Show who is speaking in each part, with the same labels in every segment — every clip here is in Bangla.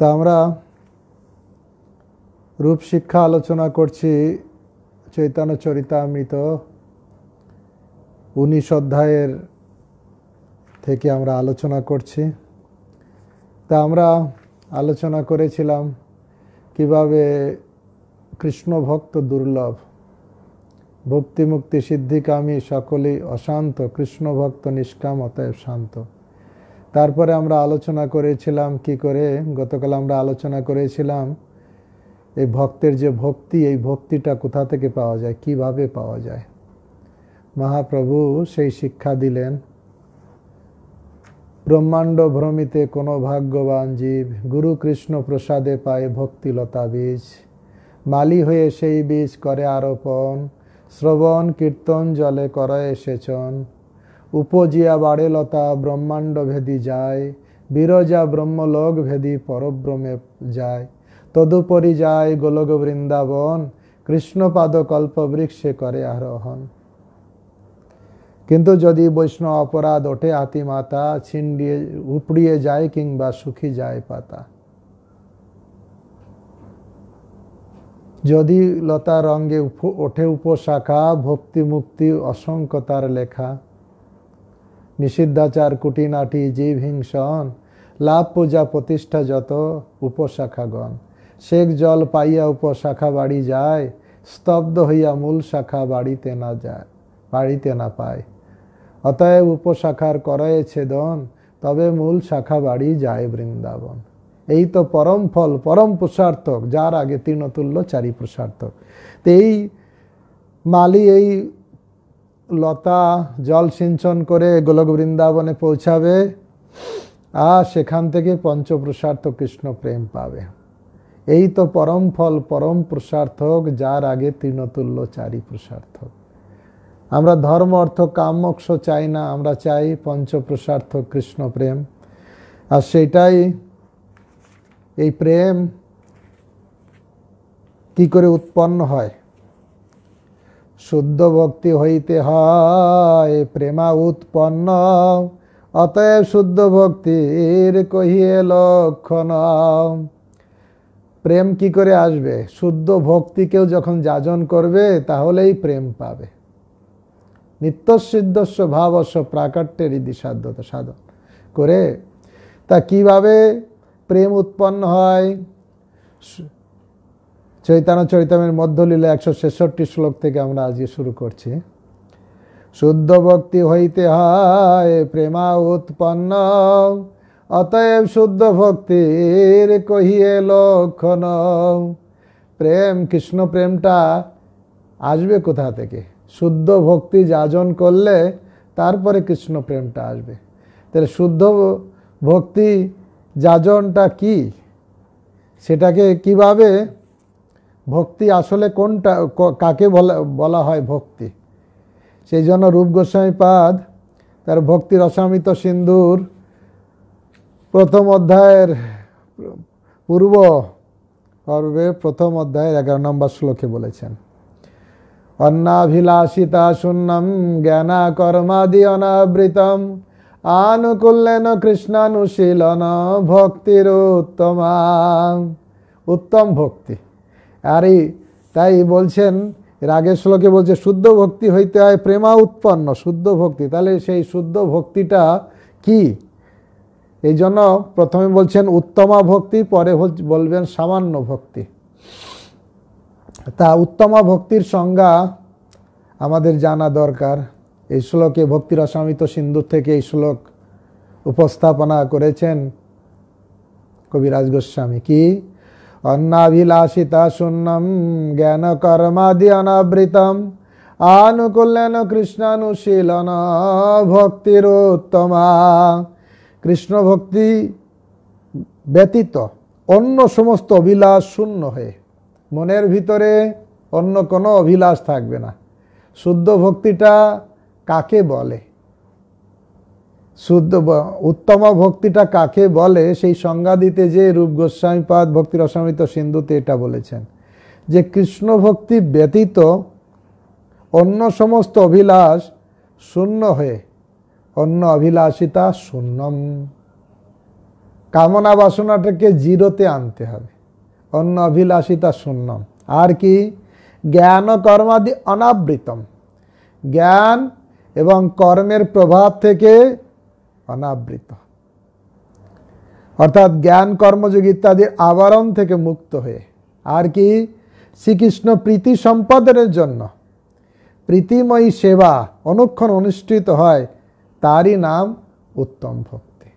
Speaker 1: তা আমরা রূপ শিক্ষা আলোচনা করছি চৈতন্য চরিতামৃত উনিশ অধ্যায়ের থেকে আমরা আলোচনা করছি তা আমরা আলোচনা করেছিলাম কিভাবে কৃষ্ণ ভক্ত দুর্লভ ভক্তিমুক্তি সিদ্ধিকামী সকলেই অশান্ত কৃষ্ণভক্ত নিষ্কাম অতএব শান্ত তারপরে আমরা আলোচনা করেছিলাম কি করে গতকাল আমরা আলোচনা করেছিলাম এই ভক্তের যে ভক্তি এই ভক্তিটা কোথা থেকে পাওয়া যায় কিভাবে পাওয়া যায় মহাপ্রভু সেই শিক্ষা দিলেন ব্রহ্মাণ্ড ভ্রমিতে কোনো ভাগ্যবান জীব গুরু কৃষ্ণ প্রসাদে পায় ভক্তিলতা বীজ মালি হয়ে সেই বীজ করে আরোপণ শ্রবণ কীর্তন জলে করে এসেছন উপজিয়া লতা ব্রহ্মাণ্ড ভেদি যায় বিরজা ব্রহ্মলোক ভেদি পরব্রহ্মে যায় তদুপরি যায় গোলক বৃন্দাবন কৃষ্ণপাদ বৃক্ষে করে আরোহণ কিন্তু যদি বৈষ্ণব অপরাধ ওঠে আতিমাতা মাতা ছিন্ডিয়ে উপড়িয়ে যায় কিংবা সুখী যায় পাতা যদি লতা রঙ্গে ওঠে উপশাখা ভক্তি মুক্তি অসংখ্য তার লেখা নিষিদ্ধাচার কুটিনাটি জীব হিংসন লাভ পূজা প্রতিষ্ঠা যত উপশাখাগণ শেখ জল পাইয়া উপশাখা বাড়ি যায় স্তব্ধ হইয়া মূল শাখা বাড়িতে না যায় বাড়িতে না পায় অতএব উপশাখার করায় ছেদন তবে মূল শাখা বাড়ি যায় বৃন্দাবন এই তো পরম ফল পরম পুষার্থক যার আগে তৃণতুল্য চারি পুষার্থক তো এই মালি এই লতা জল সিঞ্চন করে গোলক বৃন্দাবনে পৌঁছাবে আর সেখান থেকে পঞ্চপ্রসার্থ কৃষ্ণ প্রেম পাবে এই তো পরম ফল পরম প্রসার্থক যার আগে তৃণতুল্য চারি প্রসার্থক আমরা ধর্ম অর্থ কামমোক্ষ চাই না আমরা চাই পঞ্চপ্রসার্থ কৃষ্ণ প্রেম আর সেটাই এই প্রেম কি করে উৎপন্ন হয় শুদ্ধ ভক্তি হইতে হয় প্রেমা উৎপন্ন অতএব শুদ্ধ ভক্তির কহিয়ে লক্ষণ প্রেম কি করে আসবে শুদ্ধ ভক্তিকেও যখন যাজন করবে তাহলেই প্রেম পাবে নিত্যসিদ্ধস্ব ভাবস্ব প্রাকট্যের ইতি সাধ্যতা সাধন করে তা কিভাবে প্রেম উৎপন্ন হয় চৈতান্য মধ্য মধ্যলীলা একশো ছেষট্টি শ্লোক থেকে আমরা আজকে শুরু করছি শুদ্ধ ভক্তি হইতে হয় প্রেমা উৎপন্ন অতএব শুদ্ধ ভক্তির কহিয়ে লক্ষণ প্রেম কৃষ্ণ প্রেমটা আসবে কোথা থেকে শুদ্ধ ভক্তি যাজন করলে তারপরে কৃষ্ণ প্রেমটা আসবে তাহলে শুদ্ধ ভক্তি যাজনটা কি সেটাকে কিভাবে ভক্তি আসলে কোনটা কাকে বলা বলা হয় ভক্তি সেই জন্য রূপ গোস্বামীপাদ তার ভক্তি রসামিত সিন্দুর প্রথম অধ্যায়ের পূর্ব পর্বে প্রথম অধ্যায়ের এগারো নম্বর শ্লোকে বলেছেন অন্নাভিলাষিতা শূন্যম জ্ঞানা কর্মাদি অনাবৃতম আনুকুল্যেন কৃষ্ণানুশীলন ভক্তির উত্তমা উত্তম ভক্তি আর এই তাই বলছেন রাগের শ্লোকে বলছে শুদ্ধ ভক্তি হইতে হয় প্রেমা উৎপন্ন শুদ্ধ ভক্তি তাহলে সেই শুদ্ধ ভক্তিটা কি এই জন্য প্রথমে বলছেন উত্তমা ভক্তি পরে বলবেন সামান্য ভক্তি তা উত্তমা ভক্তির সংজ্ঞা আমাদের জানা দরকার এই শ্লোকে ভক্তির অসামিত সিন্ধু থেকে এই শ্লোক উপস্থাপনা করেছেন কবিরাজ গোস্বামী কি অন্নাভিলাষিতা শূন্যম জ্ঞান কর্মাদি অনাবৃতম আনুকূল্যেন কৃষ্ণানুশীলন ভক্তির উত্তমা কৃষ্ণ ভক্তি ব্যতীত অন্য সমস্ত অভিলাষ শূন্য হয়ে মনের ভিতরে অন্য কোনো অভিলাষ থাকবে না শুদ্ধ ভক্তিটা কাকে বলে শুদ্ধ উত্তম ভক্তিটা কাকে বলে সেই সংজ্ঞা দিতে যে রূপ গোস্বামীপাদ ভক্তির অসমিত সিন্ধুতে এটা বলেছেন যে কৃষ্ণ ভক্তি ব্যতীত অন্য সমস্ত অভিলাষ শূন্য হয়ে অন্য অভিলাষিতা শূন্যম কামনা বাসনাটাকে জিরোতে আনতে হবে অন্য অভিলাষিতা শূন্যম আর কি জ্ঞান কর্মাদি অনাবৃতম জ্ঞান এবং কর্মের প্রভাব থেকে অনাবৃত অর্থাৎ জ্ঞান কর্মযোগ ইত্যাদির আবরণ থেকে মুক্ত হয়ে আর কি শ্রীকৃষ্ণ প্রীতি সম্পাদনের জন্য প্রীতিময়ী সেবা অনুক্ষণ অনুষ্ঠিত হয় তারই নাম উত্তম ভক্তি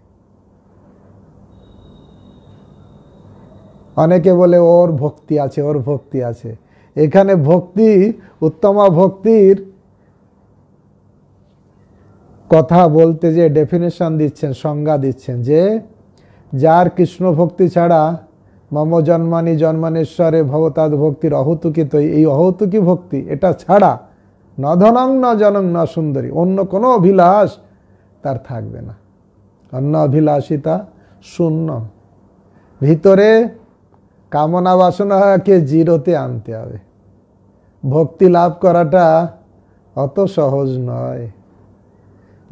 Speaker 1: অনেকে বলে ওর ভক্তি আছে ওর ভক্তি আছে এখানে ভক্তি উত্তমা ভক্তির কথা বলতে যে ডেফিনেশন দিচ্ছেন সংজ্ঞা দিচ্ছেন যে যার কৃষ্ণ ভক্তি ছাড়া মম জন্মানি জন্মানেশ্বরে ভবতাদ ভক্তির অহৌতুকি তো এই অহৌতুকি ভক্তি এটা ছাড়া ন ধনং ন জনং ন সুন্দরী অন্য কোনো অভিলাষ তার থাকবে না অন্য অভিলাষিতা শূন্য ভিতরে কামনা বাসনাকে জিরোতে আনতে হবে ভক্তি লাভ করাটা অত সহজ নয়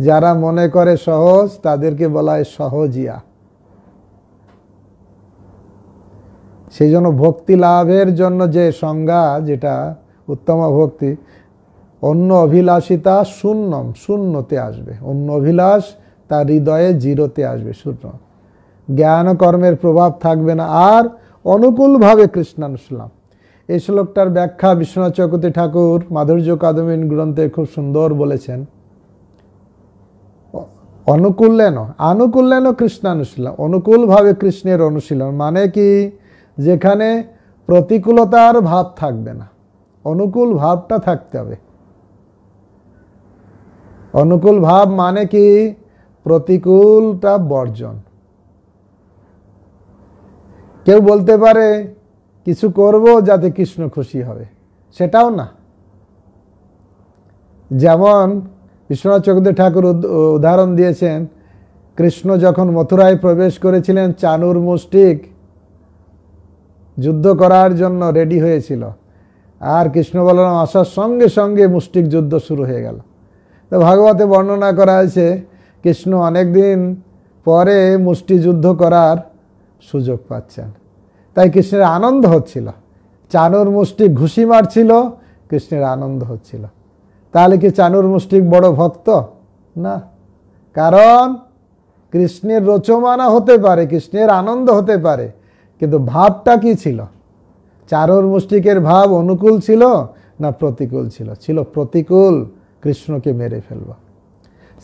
Speaker 1: যারা মনে করে সহজ তাদেরকে বলা হয় সহজিয়া সেই জন্য ভক্তি লাভের জন্য যে সংজ্ঞা যেটা উত্তম ভক্তি অন্য অভিলাষিতা শূন্যম শূন্যতে আসবে অন্য অভিলাষ তার হৃদয়ে জিরোতে আসবে শূন্য জ্ঞান কর্মের প্রভাব থাকবে না আর অনুকূলভাবে কৃষ্ণানুসলাম এই শ্লোকটার ব্যাখ্যা বিশ্বনাথ চকতি ঠাকুর মাধুর্য কাদমিন গ্রন্থে খুব সুন্দর বলেছেন অনুকূলেন আনুকূলেন কৃষ্ণ অনুশীলন অনুকূলভাবে কৃষ্ণের অনুশীলন মানে কি যেখানে প্রতিকূলতার ভাব থাকবে না অনুকূল ভাবটা থাকতে হবে অনুকূল ভাব মানে কি প্রতিকূলটা বর্জন কেউ বলতে পারে কিছু করব যাতে কৃষ্ণ খুশি হবে সেটাও না যেমন বিশ্বনাথ চক্রদেব ঠাকুর উদাহরণ দিয়েছেন কৃষ্ণ যখন মথুরায় প্রবেশ করেছিলেন চানুর মুষ্টিক যুদ্ধ করার জন্য রেডি হয়েছিল আর কৃষ্ণ বলরাম আসার সঙ্গে সঙ্গে মুষ্টিক যুদ্ধ শুরু হয়ে গেল তো ভাগবতে বর্ণনা করা হয়েছে কৃষ্ণ অনেকদিন পরে মুষ্টি যুদ্ধ করার সুযোগ পাচ্ছেন তাই কৃষ্ণের আনন্দ হচ্ছিল চানুর মুষ্টি ঘুষি মারছিল কৃষ্ণের আনন্দ হচ্ছিল তাহলে কি চানুর মুষ্টিক বড় ভক্ত না কারণ কৃষ্ণের রচমানা হতে পারে কৃষ্ণের আনন্দ হতে পারে কিন্তু ভাবটা কি ছিল চারুর মুষ্টিকের ভাব অনুকূল ছিল না প্রতিকূল ছিল ছিল প্রতিকূল কৃষ্ণকে মেরে ফেলবা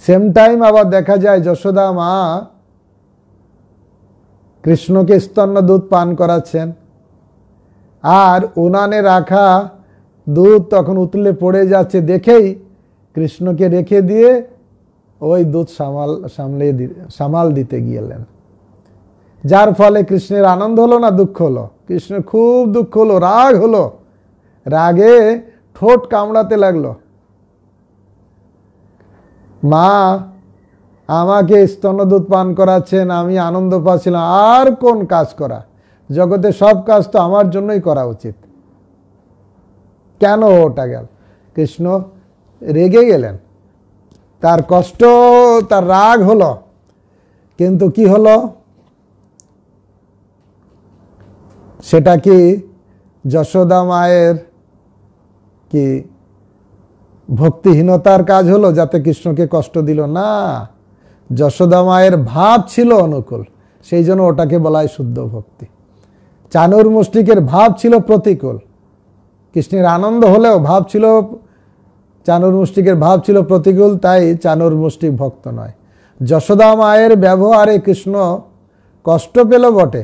Speaker 1: সেম টাইম আবার দেখা যায় যশোদা মা কৃষ্ণকে স্তন্য দুধ পান করাচ্ছেন আর উনানে রাখা দুধ তখন উতলে পড়ে যাচ্ছে দেখেই কৃষ্ণকে রেখে দিয়ে ওই দুধ সামাল সামলে সামাল দিতে গিয়েলেন যার ফলে কৃষ্ণের আনন্দ হলো না দুঃখ হলো কৃষ্ণের খুব দুঃখ হলো রাগ হলো রাগে ঠোঁট কামড়াতে লাগলো মা আমাকে স্তনদূত পান করাচ্ছেন আমি আনন্দ পাচ্ছিলাম আর কোন কাজ করা জগতে সব কাজ তো আমার জন্যই করা উচিত কেন ওটা গেল কৃষ্ণ রেগে গেলেন তার কষ্ট তার রাগ হলো কিন্তু কি হলো সেটা কি যশোদা মায়ের কি ভক্তিহীনতার কাজ হলো যাতে কৃষ্ণকে কষ্ট দিল না যশোদা মায়ের ভাব ছিল অনুকূল সেই জন্য ওটাকে বলা হয় শুদ্ধ ভক্তি চানুর মুষ্টিকের ভাব ছিল প্রতিকূল কৃষ্ণের আনন্দ হলেও ভাব ছিল চানুর মুষ্টিকের ভাব ছিল প্রতিকূল তাই চানুর মুষ্টিক ভক্ত নয় যশোদা মায়ের ব্যবহারে কৃষ্ণ কষ্ট পেল বটে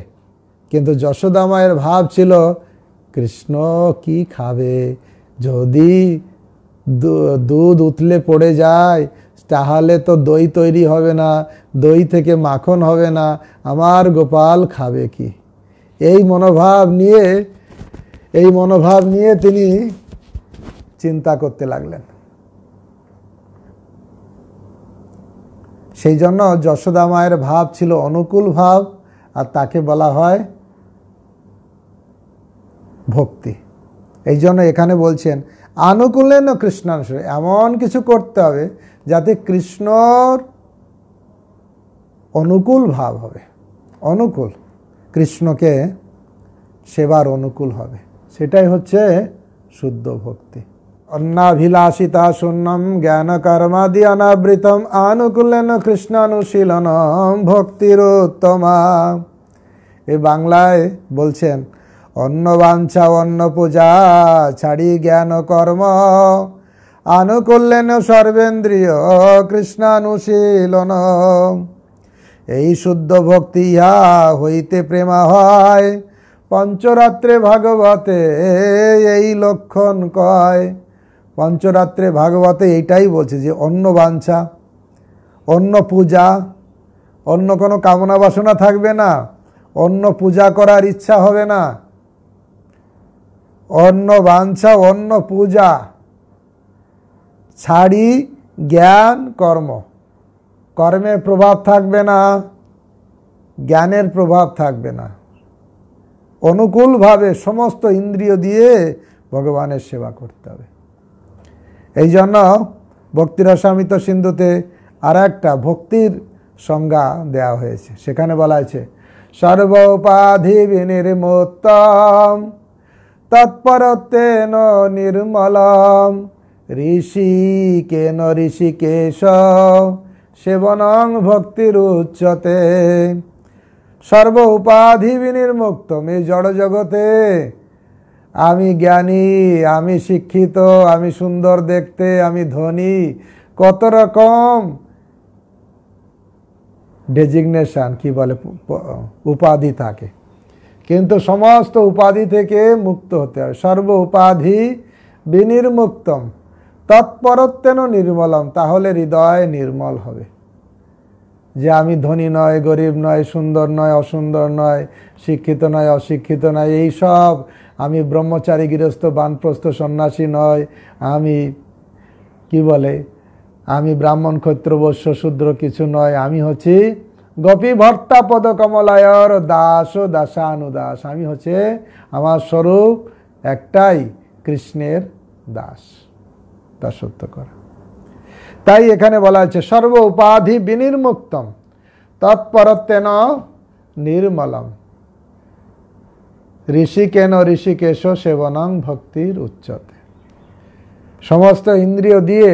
Speaker 1: কিন্তু যশোদা মায়ের ভাব ছিল কৃষ্ণ কি খাবে যদি দুধ উতলে পড়ে যায় তাহলে তো দই তৈরি হবে না দই থেকে মাখন হবে না আমার গোপাল খাবে কি এই মনোভাব নিয়ে এই মনোভাব নিয়ে তিনি চিন্তা করতে লাগলেন সেই জন্য যশোদা মায়ের ভাব ছিল অনুকূল ভাব আর তাকে বলা হয় ভক্তি এই জন্য এখানে বলছেন না কৃষ্ণাংশ এমন কিছু করতে হবে যাতে কৃষ্ণর অনুকূল ভাব হবে অনুকূল কৃষ্ণকে সেবার অনুকূল হবে সেটাই হচ্ছে শুদ্ধ ভক্তি অন্নাভিলাষিতা শূন্যম জ্ঞান কর্মাদি অনাবৃতম আনুকূলেন কৃষ্ণানুশীলন ভক্তির উত্তমা এ বাংলায় বলছেন অন্ন বাঞ্ছা অন্ন পূজা ছাড়ি জ্ঞান কর্ম আনুকূল্যেন সর্বেন্দ্রীয় কৃষ্ণানুশীলন এই শুদ্ধ ভক্তি ইহা হইতে প্রেমা হয় পঞ্চরাত্রে ভাগবতে এই লক্ষণ কয় পঞ্চরাত্রে ভাগবতে এইটাই বলছে যে অন্য বাঞ্ছা অন্য পূজা অন্য কোনো কামনা বাসনা থাকবে না অন্য পূজা করার ইচ্ছা হবে না অন্য বাঞ্ছা অন্য পূজা ছাড়ি জ্ঞান কর্ম কর্মের প্রভাব থাকবে না জ্ঞানের প্রভাব থাকবে না অনুকূলভাবে সমস্ত ইন্দ্রিয় দিয়ে ভগবানের সেবা করতে হবে এই জন্য ভক্তিরসামিত সিন্ধুতে আর একটা ভক্তির সংজ্ঞা দেয়া হয়েছে সেখানে বলা হয়েছে সর্ব উপাধি বিনির্মোত্তম তৎপরতেন নির্মলম ঋষি কেন ঋষিকেশ সেবনং ভক্তির উচ্চতে সর্ব উপাধি বিনির্মুক্তম এই জড় জগতে আমি জ্ঞানী আমি শিক্ষিত আমি সুন্দর দেখতে আমি ধনী কত রকম ডেজিগনেশান কি বলে উপাধি থাকে কিন্তু সমস্ত উপাধি থেকে মুক্ত হতে হবে সর্ব উপাধি বিনির্মুক্তম তৎপরত্বেন নির্মলম তাহলে হৃদয় নির্মল হবে যে আমি ধনী নয় গরিব নয় সুন্দর নয় অসুন্দর নয় শিক্ষিত নয় অশিক্ষিত নয় এই সব আমি ব্রহ্মচারী গৃহস্থ বানপ্রস্থ সন্ন্যাসী নয় আমি কি বলে আমি ব্রাহ্মণ ক্ষত্রবস্য শূদ্র কিছু নয় আমি হচ্ছি গোপী ভর্তা পদ কমলায়র দাস ও দাসানুদাস আমি হচ্ছে আমার স্বরূপ একটাই কৃষ্ণের দাস তা সত্য করা তাই এখানে বলা হয়েছে সর্ব উপাধি বিনির্মুক্তম তৎপরত্বেন নির্মলম ঋষিকেন ঋষিকেশ সেবনাং ভক্তির উচ্চতে সমস্ত ইন্দ্রিয় দিয়ে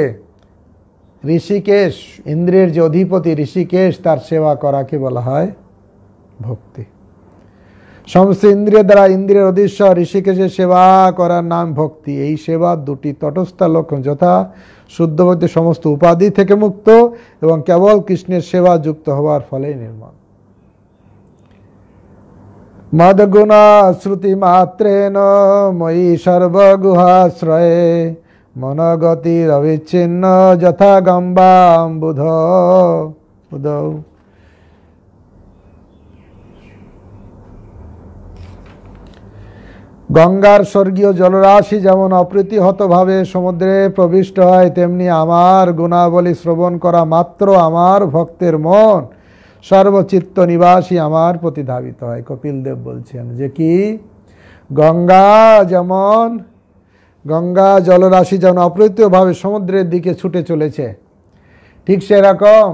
Speaker 1: ঋষিকেশ ইন্দ্রিয়ের যে অধিপতি ঋষিকেশ তার সেবা করাকে বলা হয় ভক্তি সমস্ত ইন্দ্রিয় দ্বারা ইন্দ্রিয়ের অধীশ্বর ঋষিকেশের সেবা করার নাম ভক্তি এই সেবা দুটি তটস্থা লক্ষণ যথা শুদ্ধ ভক্তি সমস্ত উপাধি থেকে মুক্ত এবং কেবল কৃষ্ণের সেবা যুক্ত হওয়ার ফলেই নির্মাণ মদগুণা শ্রুতি মাত্রেন ময়ী সর্বগুহাশ্রয়ে মনগতির অবিচ্ছিন্ন যথা গম্বাম্বুধ বুধ গঙ্গার স্বর্গীয় জলরাশি যেমন অপ্রীতিহতভাবে সমুদ্রে প্রবিষ্ট হয় তেমনি আমার গুণাবলী শ্রবণ করা মাত্র আমার ভক্তের মন সর্বচিত্ত নিবাসী আমার প্রতি ধাবিত হয় দেব বলছেন যে কি গঙ্গা যেমন গঙ্গা জলরাশি যেমন অপ্রীতিভাবে সমুদ্রের দিকে ছুটে চলেছে ঠিক সেরকম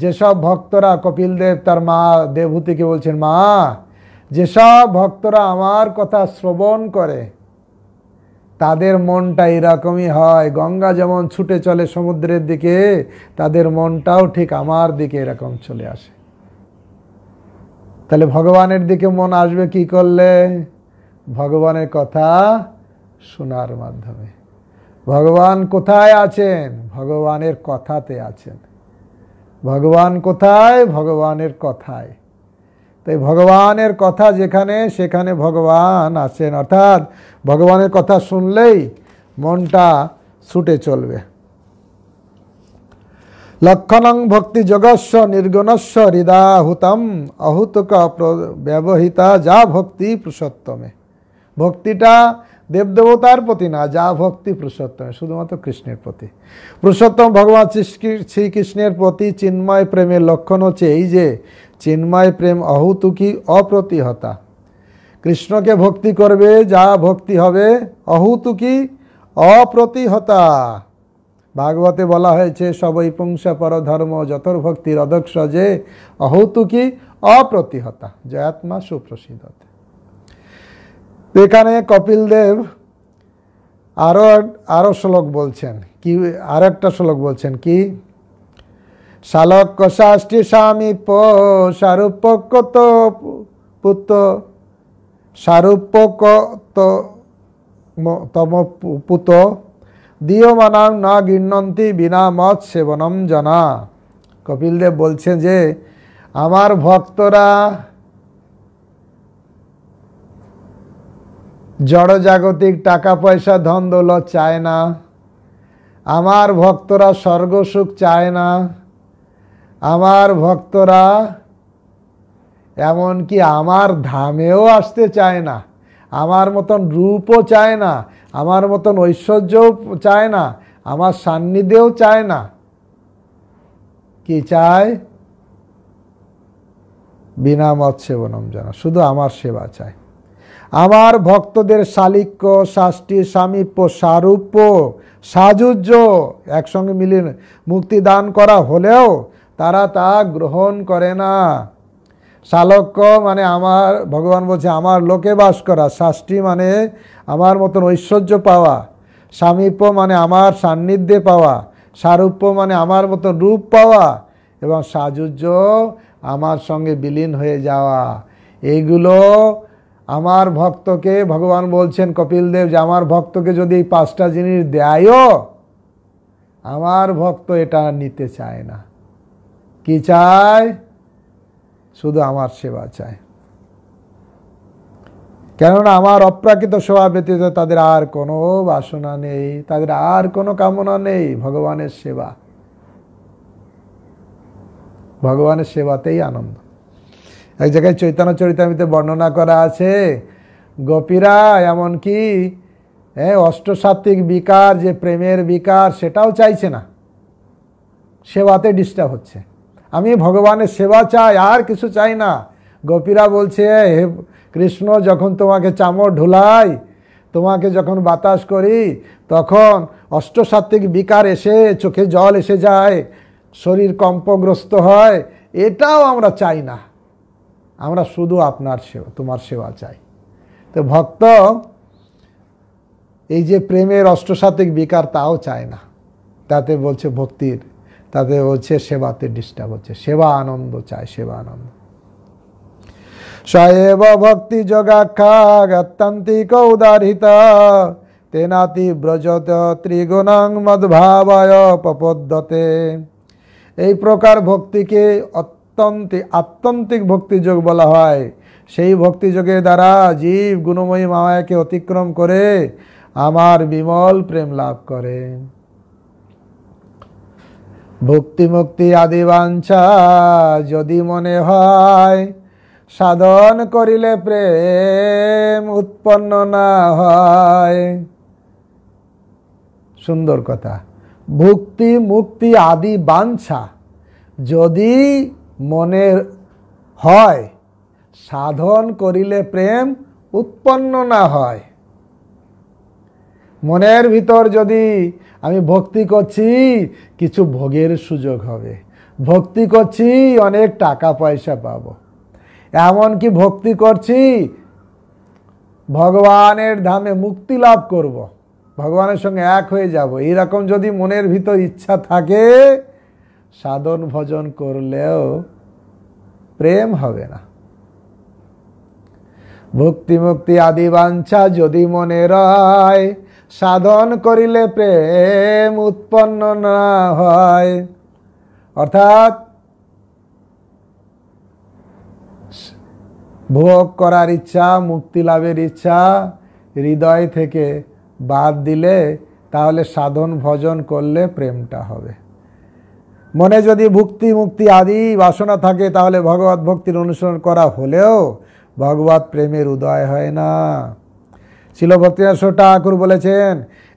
Speaker 1: যেসব ভক্তরা কপিল দেব তার মা দেবভূতিকে বলছেন মা যেসব ভক্তরা আমার কথা শ্রবণ করে তাদের মনটা এরকমই হয় গঙ্গা যেমন ছুটে চলে সমুদ্রের দিকে তাদের মনটাও ঠিক আমার দিকে এরকম চলে আসে তাহলে ভগবানের দিকে মন আসবে কি করলে ভগবানের কথা শোনার মাধ্যমে ভগবান কোথায় আছেন ভগবানের কথাতে আছেন ভগবান কোথায় ভগবানের কথায় তাই ভগবানের কথা যেখানে সেখানে ভগবান আসেন অর্থাৎ ভগবানের কথা শুনলেই মনটা ছুটে চলবে লক্ষণং ভক্তি জগস্ব নির্গুণস্ব হৃদাহুতম অহুতক ব্যবহিতা যা ভক্তি পুরুষোত্তমে ভক্তিটা দেবদেবতার প্রতি না যা ভক্তি পুরুষোত্তম শুধুমাত্র কৃষ্ণের প্রতি পুরুষোত্তম ভগবান শ্রীকৃষ্ণের প্রতি চিন্ময় প্রেমের লক্ষণ হচ্ছে এই যে চিন্ময় প্রেম অহুতুকি অপ্রতিহতা কৃষ্ণকে ভক্তি করবে যা ভক্তি হবে অহুতুকি অপ্রতিহতা ভাগবতে বলা হয়েছে সবই পুংসা পর ধর্ম যতর ভক্তির অধ্যক্ষ যে অহৌতুকি অপ্রতিহতা জয়াত্মা সুপ্রসিদ্ধতে এখানে কপিল দেব আরও আরও শ্লোক বলছেন কি আর একটা শ্লোক বলছেন কি শালক শাস্তি স্বামীপ সারূপকত পুত্র কত তম পুত দীয়মানাং না গৃহন্তি বিনা মত সেবনম জানা দেব বলছেন যে আমার ভক্তরা জড়জাগতিক টাকা পয়সা ধন দৌলত চায় না আমার ভক্তরা স্বর্গসুখ চায় না আমার ভক্তরা এমনকি আমার ধামেও আসতে চায় না আমার মতন রূপও চায় না আমার মতন ঐশ্বর্যও চায় না আমার সান্নিধ্যেও চায় না কি চায় বিনা মত সেবনম জানা শুধু আমার সেবা চায় আমার ভক্তদের শালিক্য শাস্তি সামীপ্য সারূপ্য সাজুজ্য একসঙ্গে মিলিন মুক্তি দান করা হলেও তারা তা গ্রহণ করে না শালক্য মানে আমার ভগবান বলছে আমার লোকে বাস করা শাস্তি মানে আমার মতন ঐশ্বর্য পাওয়া সামীপ্য মানে আমার সান্নিধ্যে পাওয়া সারূপ্য মানে আমার মতন রূপ পাওয়া এবং সাজুজ্য আমার সঙ্গে বিলীন হয়ে যাওয়া এইগুলো আমার ভক্তকে ভগবান বলছেন কপিল দেব যে আমার ভক্তকে যদি এই পাঁচটা জিনিস দেয়ও আমার ভক্ত এটা নিতে চায় না কি চায় শুধু আমার সেবা চায় কেননা আমার অপ্রাকৃত সেবা ব্যতীত তাদের আর কোনো বাসনা নেই তাদের আর কোনো কামনা নেই ভগবানের সেবা ভগবানের সেবাতেই আনন্দ এক জায়গায় চৈতন্য চরিতামিতে বর্ণনা করা আছে গোপীরা এমনকি হ্যাঁ অষ্টসাত্ত্বিক বিকার যে প্রেমের বিকার সেটাও চাইছে না সেবাতে ডিস্টার্ব হচ্ছে আমি ভগবানের সেবা চাই আর কিছু চাই না গোপীরা বলছে হে কৃষ্ণ যখন তোমাকে চামড় ঢুলাই তোমাকে যখন বাতাস করি তখন অষ্টসাত্ত্বিক বিকার এসে চোখে জল এসে যায় শরীর কম্পগ্রস্ত হয় এটাও আমরা চাই না আমরা শুধু আপনার সেবা তোমার সেবা চাই তো ভক্ত এই যে প্রেমের অষ্টশাতিক বিকার তাও চায় না তাতে বলছে ভক্তির তাতে বলছে সেবাতে ডিস্টার্ব হচ্ছে সেবা আনন্দ চায় সেবা আনন্দ সয়েব ভক্তি যোগাখ্যাত্তান্তিক উদারিতা তেনাতি ব্রজত ত্রিগুণাং মদভাবায় পপদ্যতে এই প্রকার ভক্তিকে আত্মন্তে আত্যন্তিক ভক্তিযোগ বলা হয় সেই ভক্তিযোগের দ্বারা জীব গুণময়ী মায়াকে অতিক্রম করে আমার বিমল প্রেম লাভ করে ভক্তি মুক্তি আদি বাঞ্ছা যদি মনে হয় সাধন করিলে প্রেম উৎপন্ন না হয় সুন্দর কথা ভক্তি মুক্তি আদি বাঞ্ছা যদি মনে হয় সাধন করিলে প্রেম উৎপন্ন না হয় মনের ভিতর যদি আমি ভক্তি করছি কিছু ভোগের সুযোগ হবে ভক্তি করছি অনেক টাকা পয়সা পাব এমনকি ভক্তি করছি ভগবানের ধামে মুক্তি লাভ করব। ভগবানের সঙ্গে এক হয়ে যাব এরকম যদি মনের ভিতর ইচ্ছা থাকে সাধন ভজন করলেও প্রেম হবে না ভক্তি মুক্তি আদি বাঞ্ছা যদি মনে রয় সাধন করিলে প্রেম উৎপন্ন না হয় অর্থাৎ ভোগ করার ইচ্ছা মুক্তি লাভের ইচ্ছা হৃদয় থেকে বাদ দিলে তাহলে সাধন ভজন করলে প্রেমটা হবে মনে যদি ভুক্তি মুক্তি আদি বাসনা থাকে তাহলে ভগবত ভক্তির অনুসরণ করা হলেও ভগবত প্রেমের উদয় হয় না শিল ভক্তিনাথ ঠাকুর বলেছেন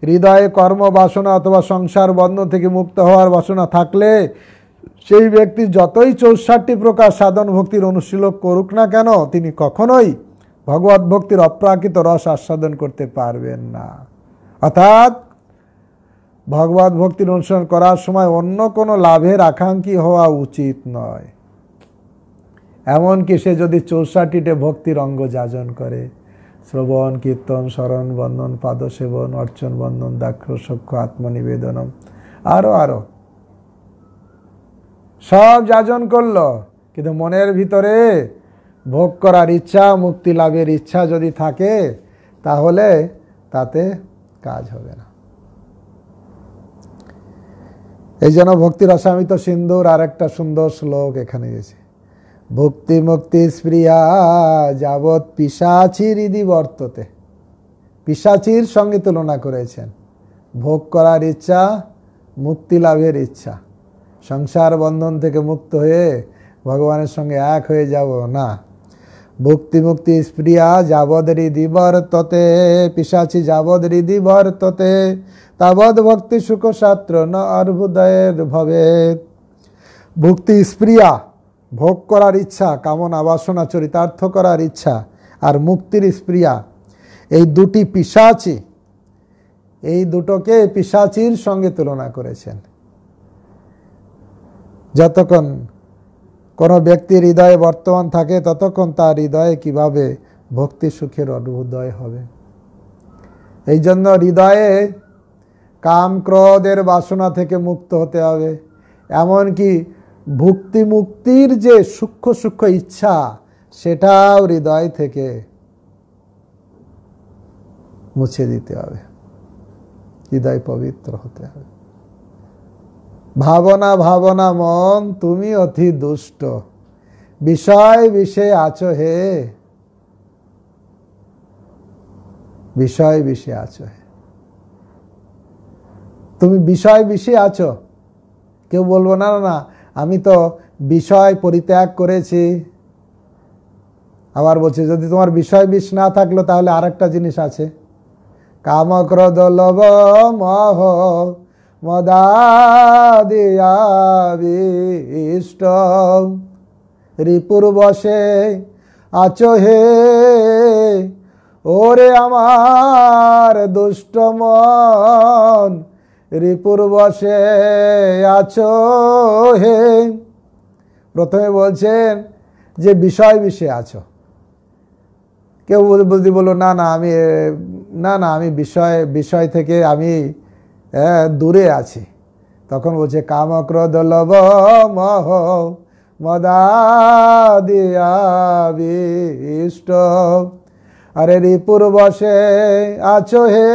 Speaker 1: হৃদয়ে কর্ম বাসনা অথবা সংসার বন্ধন থেকে মুক্ত হওয়ার বাসনা থাকলে সেই ব্যক্তি যতই চৌষাটটি প্রকার সাধন ভক্তির অনুশীলক করুক না কেন তিনি কখনোই ভগবত ভক্তির অপ্রাকৃত রস আস্বাদন করতে পারবেন না অর্থাৎ ভগবত ভক্তির অনুসরণ করার সময় অন্য কোনো লাভের আকাঙ্ক্ষী হওয়া উচিত নয় এমনকি সে যদি চৌষাটিটে ভক্তির অঙ্গ যাজন করে শ্রবণ কীর্তন স্মরণ বন্ধন পাদসেবন অর্চন বন্ধন দাক্ষসক্ষ আত্মনিবেদনম আরও আরও সব যাজন করল কিন্তু মনের ভিতরে ভোগ করার ইচ্ছা মুক্তি লাভের ইচ্ছা যদি থাকে তাহলে তাতে কাজ হবে না এই যেন ভক্তির অসামিত সিন্দুর আর একটা সুন্দর শ্লোক এখানে গেছে ভক্তি মুক্তি স্প্রিয়া যাবৎ পিসাচির ইদি বর্ততে পিসাচির সঙ্গে তুলনা করেছেন ভোগ করার ইচ্ছা মুক্তি লাভের ইচ্ছা সংসার বন্ধন থেকে মুক্ত হয়ে ভগবানের সঙ্গে এক হয়ে যাব না ভক্তি মুক্তি স্প্রিয়া যাবদ হৃদি বর্ততে পিসাচি যাবৎ হৃদি বর্ততে তাবদ ভক্তি সুখশাস্ত্র ন অর্ভুদয়ের ভবে ভক্তি স্প্রিয়া ভোগ করার ইচ্ছা কামনা বাসনা চরিতার্থ করার ইচ্ছা আর মুক্তির স্প্রিয়া এই দুটি পিসাচি এই দুটোকে পিসাচির সঙ্গে তুলনা করেছেন যতক্ষণ কোনো ব্যক্তির হৃদয়ে বর্তমান থাকে ততক্ষণ তার হৃদয়ে কিভাবে ভক্তি সুখের অর্বুদয় হবে এই জন্য হৃদয়ে কাম ক্রদের বাসনা থেকে মুক্ত হতে হবে এমনকি ভুক্তি মুক্তির যে সূক্ষ্ম সূক্ষ্ম ইচ্ছা সেটাও হৃদয় থেকে মুছে দিতে হবে হৃদয় পবিত্র হতে হবে ভাবনা ভাবনা মন তুমি অতি দুষ্ট বিষয় বিষে আছো হে বিষয় বিষে আছো হে তুমি বিষয় বিষে আছো কেউ বলবো না না আমি তো বিষয় পরিত্যাগ করেছি আবার বলছে যদি তোমার বিষয় বিষ না থাকলো তাহলে আর জিনিস আছে কামক্রদ লব মহ মদাদিয়াবিষ্ট রিপুর বসে আচো হে ওরে আমার দুষ্ট মন রিপুর বসে আছো হে প্রথমে বলছেন যে বিষয় বিষয়ে আছো কেউ বলতে বললো না না আমি না না আমি বিষয় বিষয় থেকে আমি দূরে আছি তখন বলছে কামক্রদ লব মহ মদাদিয়াবিষ্ট আরে রিপুর বসে আছো হে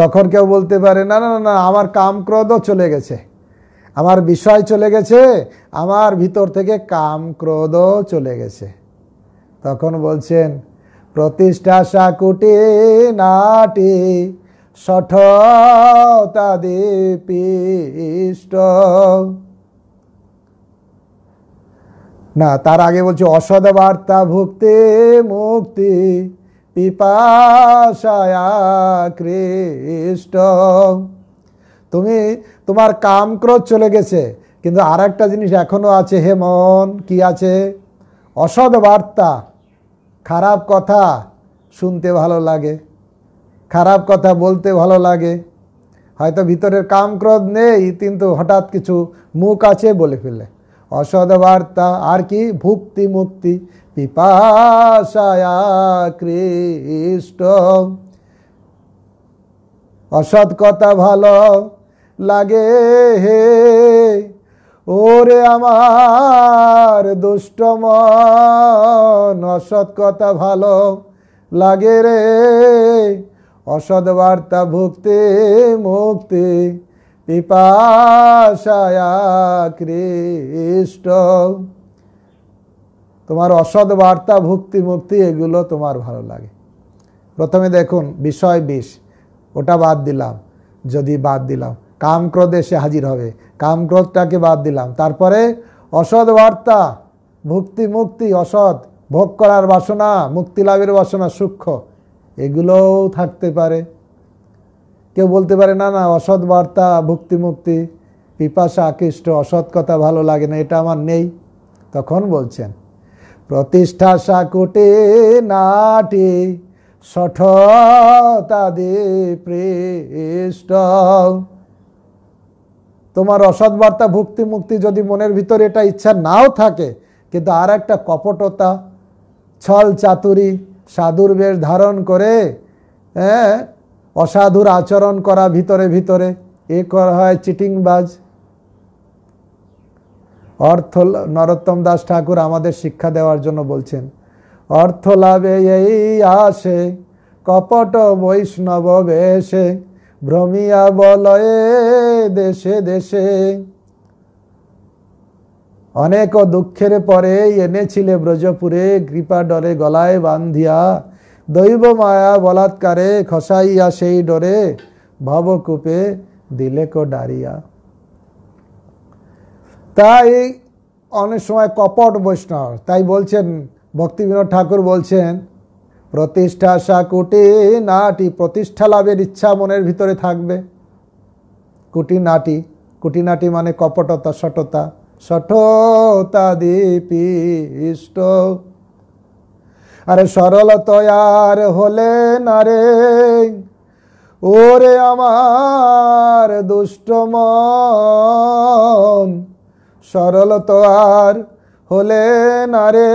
Speaker 1: তখন কেউ বলতে পারে না না না আমার কাম ক্রোধও চলে গেছে আমার বিষয় চলে গেছে আমার ভিতর থেকে কাম ক্রোধও চলে গেছে তখন বলছেন প্রতিষ্ঠা সাকুটি নাটি সঠতা না তার আগে বলছে অসদ বার্তা ভুক্তি মুক্তি পিপাসায়া কৃষ্ট তুমি তোমার কামক্রোধ চলে গেছে কিন্তু আর একটা জিনিস এখনও আছে হে মন কি আছে অসদ বার্তা খারাপ কথা শুনতে ভালো লাগে খারাপ কথা বলতে ভালো লাগে হয়তো ভিতরের কামক্রোধ নেই কিন্তু হঠাৎ কিছু মুখ আছে বলে ফেলে অসদ বার্তা আর কি ভুক্তি মুক্তি পিপাসায়া কৃষ্ট অসৎ কথা ভালো লাগে হে ওরে আমার দুষ্ট মন অসৎ কথা ভালো লাগে রে অসৎ বার্তা ভুক্তি মুক্তি পিপাসায়া কৃষ্ট তোমার অসৎ বার্তা ভুক্তি মুক্তি এগুলো তোমার ভালো লাগে প্রথমে দেখুন বিষয় বিষ ওটা বাদ দিলাম যদি বাদ দিলাম কামক্রোধ এসে হাজির হবে কামক্রোধটাকে বাদ দিলাম তারপরে অসৎ বার্তা ভুক্তি মুক্তি অসৎ ভোগ করার বাসনা মুক্তি লাভের বাসনা সূক্ষ্ম এগুলোও থাকতে পারে কেউ বলতে পারে না না অসৎ বার্তা ভুক্তি মুক্তি পিপাসা আকৃষ্ট অসৎ কথা ভালো লাগে না এটা আমার নেই তখন বলছেন প্রতিষ্ঠা সাকুটে নাটে সঠতাদে প্রেষ্ট তোমার অসৎ বার্তা ভুক্তি মুক্তি যদি মনের ভিতরে এটা ইচ্ছা নাও থাকে কিন্তু আর একটা কপটতা ছল চাতুরি সাধুর বেশ ধারণ করে হ্যাঁ অসাধুর আচরণ করা ভিতরে ভিতরে এ করা হয় চিটিংবাজ অর্থ নরোত্তম দাস ঠাকুর আমাদের শিক্ষা দেওয়ার জন্য বলছেন অর্থ লাভে এই আসে কপট বৈষ্ণব বেশে ভ্রমিয়া বলয়ে দেশে দেশে অনেক দুঃখের পরে এনেছিলে ব্রজপুরে কৃপা ডরে গলায় বান্ধিয়া দৈব মায়া বলাৎকারে খসাইয়া সেই ডরে ভবকূপে দিলে কো ডারিয়া তাই অনেক সময় কপট বৈষ্ণব তাই বলছেন ভক্তি বিনোদ ঠাকুর বলছেন প্রতিষ্ঠা কুটি নাটি প্রতিষ্ঠা লাভের ইচ্ছা মনের ভিতরে থাকবে কুটি নাটি কুটিনাটি মানে কপটতা সঠতা সঠতা দীপিষ্ট আরে তয়ার হলে না রে ওরে আমার দুষ্ট মন সরল তো আর হলে না রে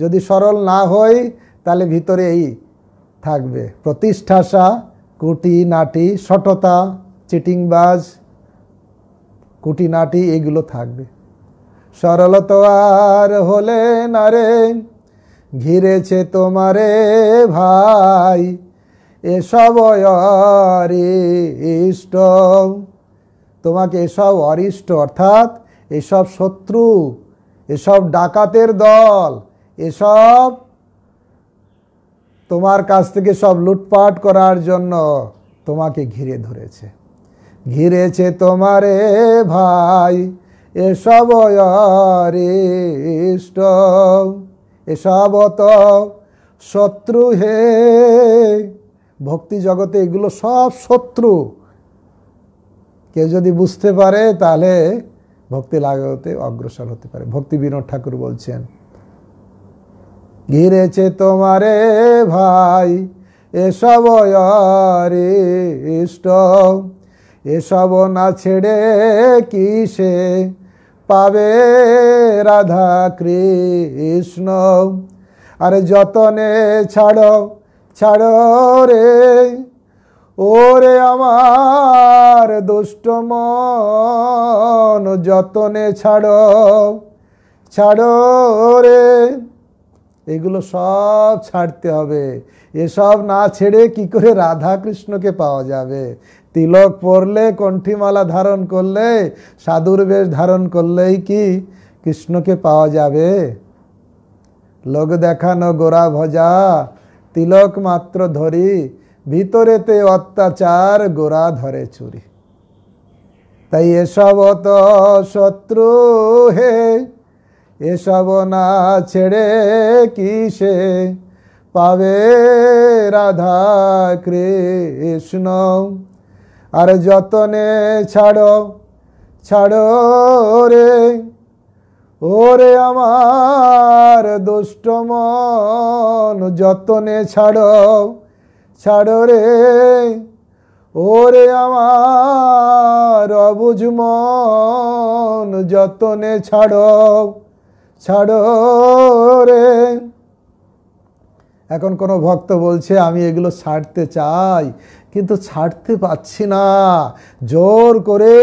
Speaker 1: যদি সরল না হই তাহলে ভিতরে এই থাকবে প্রতিষ্ঠাসা কুটি নাটি সটতা চিটিংবাজ কুটি নাটি এগুলো থাকবে সরল তো আর হলে না রে ঘিরেছে তোমারে ভাই এসব অরিষ্ট তোমাকে এসব অরিষ্ট অর্থাৎ এসব শত্রু এসব ডাকাতের দল এসব তোমার কাছ থেকে সব লুটপাট করার জন্য তোমাকে ঘিরে ধরেছে ঘিরেছে তোমারে ভাই এসব ইষ্ট এসব অত শত্রু হে ভক্তি জগতে এগুলো সব শত্রু কেউ যদি বুঝতে পারে তাহলে ভক্তি লাগাতে অগ্রসর হতে পারে ভক্তি বিনোদ ঠাকুর বলছেন ঘিরেছে তোমারে ভাই এসব ইষ্ট এসব না ছেড়ে সে পাবে রাধা কৃষ্ণ আরে যতনে ছাড় ছাড় রে ওরে আমার দুষ্ট মন যতনে ছাড়ো ছাড়ো রে এগুলো সব ছাড়তে হবে এসব না ছেড়ে কি করে রাধা কৃষ্ণকে পাওয়া যাবে তিলক পরলে কণ্ঠিমালা ধারণ করলে সাধুর বেশ ধারণ করলেই কি কৃষ্ণকে পাওয়া যাবে লোক দেখানো গোড়া ভজা তিলক মাত্র ধরি ভিতরেতে অত্যাচার গোড়া ধরে চুরি তাই এসব তো শত্রু হে এসব না ছেড়ে কিসে পাবে রাধা কৃষ্ণ আর যতনে ছাড়ো ছাড়ো রে ওরে আমার দুষ্টমন যতনে ছাড়ো ছাড়ো রে ওরে আমার অবুজ মন যতনে ছাড়ো ছাড়ো রে এখন কোনো ভক্ত বলছে আমি এগুলো ছাড়তে চাই কিন্তু ছাড়তে পাচ্ছি না জোর করে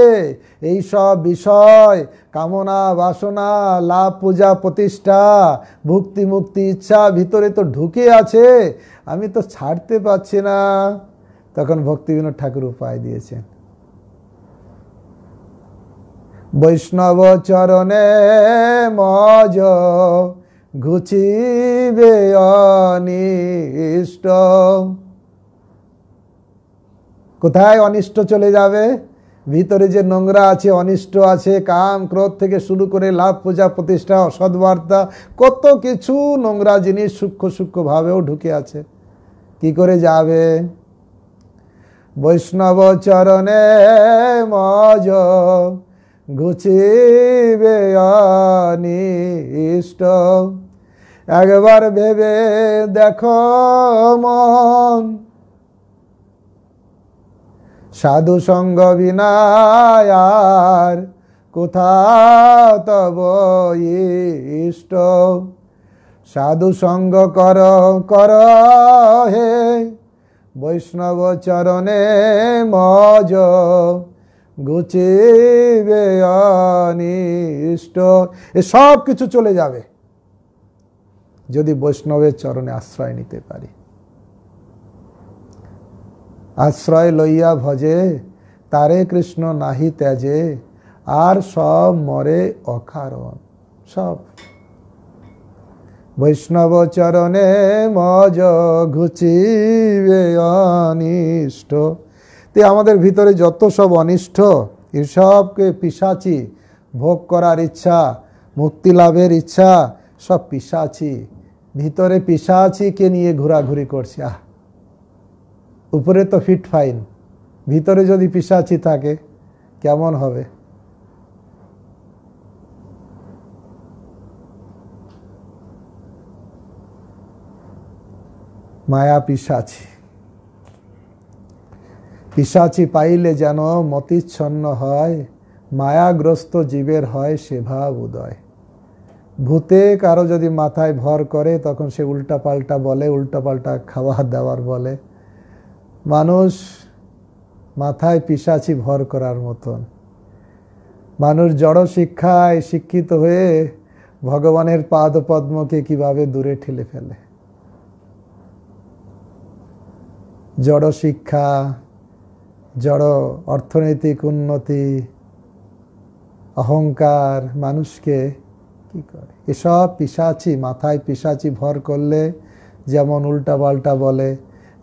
Speaker 1: এই সব বিষয় কামনা বাসনা লাভ পূজা প্রতিষ্ঠা ভক্তি মুক্তি ইচ্ছা ভিতরে তো ঢুকে আছে আমি তো ছাড়তে পাচ্ছি না তখন ভক্তি ঠাকুর উপায় দিয়েছেন বৈষ্ণব চরণে মজ ঘুচিবে অনিষ্ট কোথায় অনিষ্ট চলে যাবে ভিতরে যে নোংরা আছে অনিষ্ট আছে কাম ক্রোধ থেকে শুরু করে লাভ পূজা প্রতিষ্ঠা অসৎবার্তা কত কিছু নোংরা জিনিস সূক্ষ্ম সূক্ষ্মভাবেও ঢুকে আছে কি করে যাবে বৈষ্ণব চরণে মজ ঘুচিবে অনিষ্ট একবার ভেবে দেখো মন সাধু সঙ্গ বিনায়ার কোথাও তব ইষ্ট সাধু সঙ্গ কর কর হে বৈষ্ণব চরণে মজ গুচিবে অনিষ্ট এ সব কিছু চলে যাবে যদি বৈষ্ণবের চরণে আশ্রয় নিতে পারি আশ্রয় লইয়া ভজে তারে কৃষ্ণ নাহি ত্যাজে আর সব মরে অকারণ সব বৈষ্ণব চরণে মজ ঘুচিবে অনিষ্ট তে আমাদের ভিতরে যত সব অনিষ্ট এসবকে পিসাচি ভোগ করার ইচ্ছা মুক্তি লাভের ইচ্ছা সব পিসাচি ভিতরে পিসাচিকে নিয়ে ঘোরাঘুরি করছি আহ উপরে তো ফিট ফাইন ভিতরে যদি পিসাচি থাকে কেমন হবে মায়া পিসাচি পিসাচি পাইলে যেন মতিচ্ছন্ন হয় মায়াগ্রস্ত জীবের হয় ভাব উদয় ভূতে কারো যদি মাথায় ভর করে তখন সে পাল্টা বলে পাল্টা খাওয়া দাওয়ার বলে মানুষ মাথায় পিসাচি ভর করার মতন মানুষ জড় শিক্ষায় শিক্ষিত হয়ে ভগবানের পাদপদ্মকে কিভাবে দূরে ঠেলে ফেলে জড় শিক্ষা জড় অর্থনৈতিক উন্নতি অহংকার মানুষকে কি করে এসব পিসাচি মাথায় পিসাচি ভর করলে যেমন উল্টা পাল্টা বলে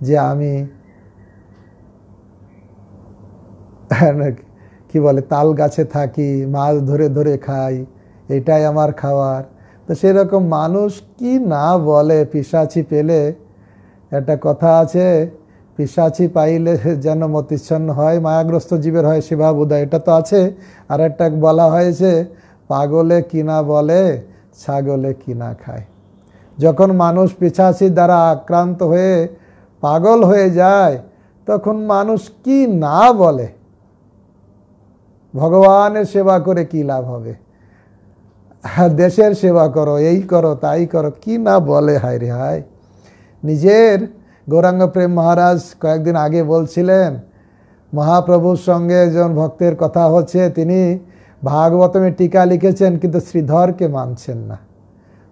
Speaker 1: যে আমি হ্যাঁ, কি বলে তাল গাছে থাকি মাছ ধরে ধরে খাই এটাই আমার খাওয়ার তো সেরকম মানুষ কি না বলে পিসাচি পেলে একটা কথা আছে পিসাচি পাইলে যেন মতিচ্ছন্ন হয় মায়াগ্রস্ত জীবের হয় শিবাবুদা এটা তো আছে আর একটা বলা হয়েছে পাগলে কিনা বলে ছাগলে কিনা খায় যখন মানুষ পিছাচির দ্বারা আক্রান্ত হয়ে পাগল হয়ে যায় তখন মানুষ কি না বলে ভগবানের সেবা করে কি লাভ হবে হ্যাঁ, দেশের সেবা করো এই করো তাই করো কি না বলে হায় রে হায় নিজের গৌরাঙ্গ প্রেম মহারাজ কয়েকদিন আগে বলছিলেন মহাপ্রভুর সঙ্গে একজন ভক্তের কথা হচ্ছে তিনি ভাগবতমে টিকা লিখেছেন কিন্তু শ্রীধরকে মানছেন না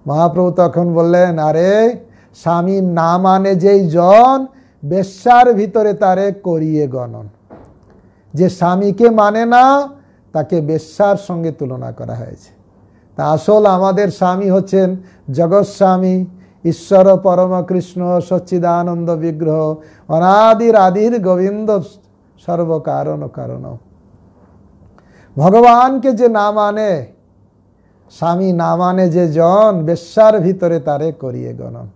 Speaker 1: মহাপ্রভু তখন বললেন আরে স্বামী না মানে যেই জন বেশ্যার ভিতরে তারে করিয়ে গণন যে স্বামীকে মানে না তাকে বেশ্যার সঙ্গে তুলনা করা হয়েছে তা আসল আমাদের স্বামী হচ্ছেন জগৎ স্বামী ঈশ্বর পরম কৃষ্ণ সচ্চিদানন্দ বিগ্রহ অনাদির আদির গোবিন্দ সর্বকারণ কারণ ভগবানকে যে না মানে স্বামী না মানে যে জন বেশ্যার ভিতরে তারে করিয়ে গণন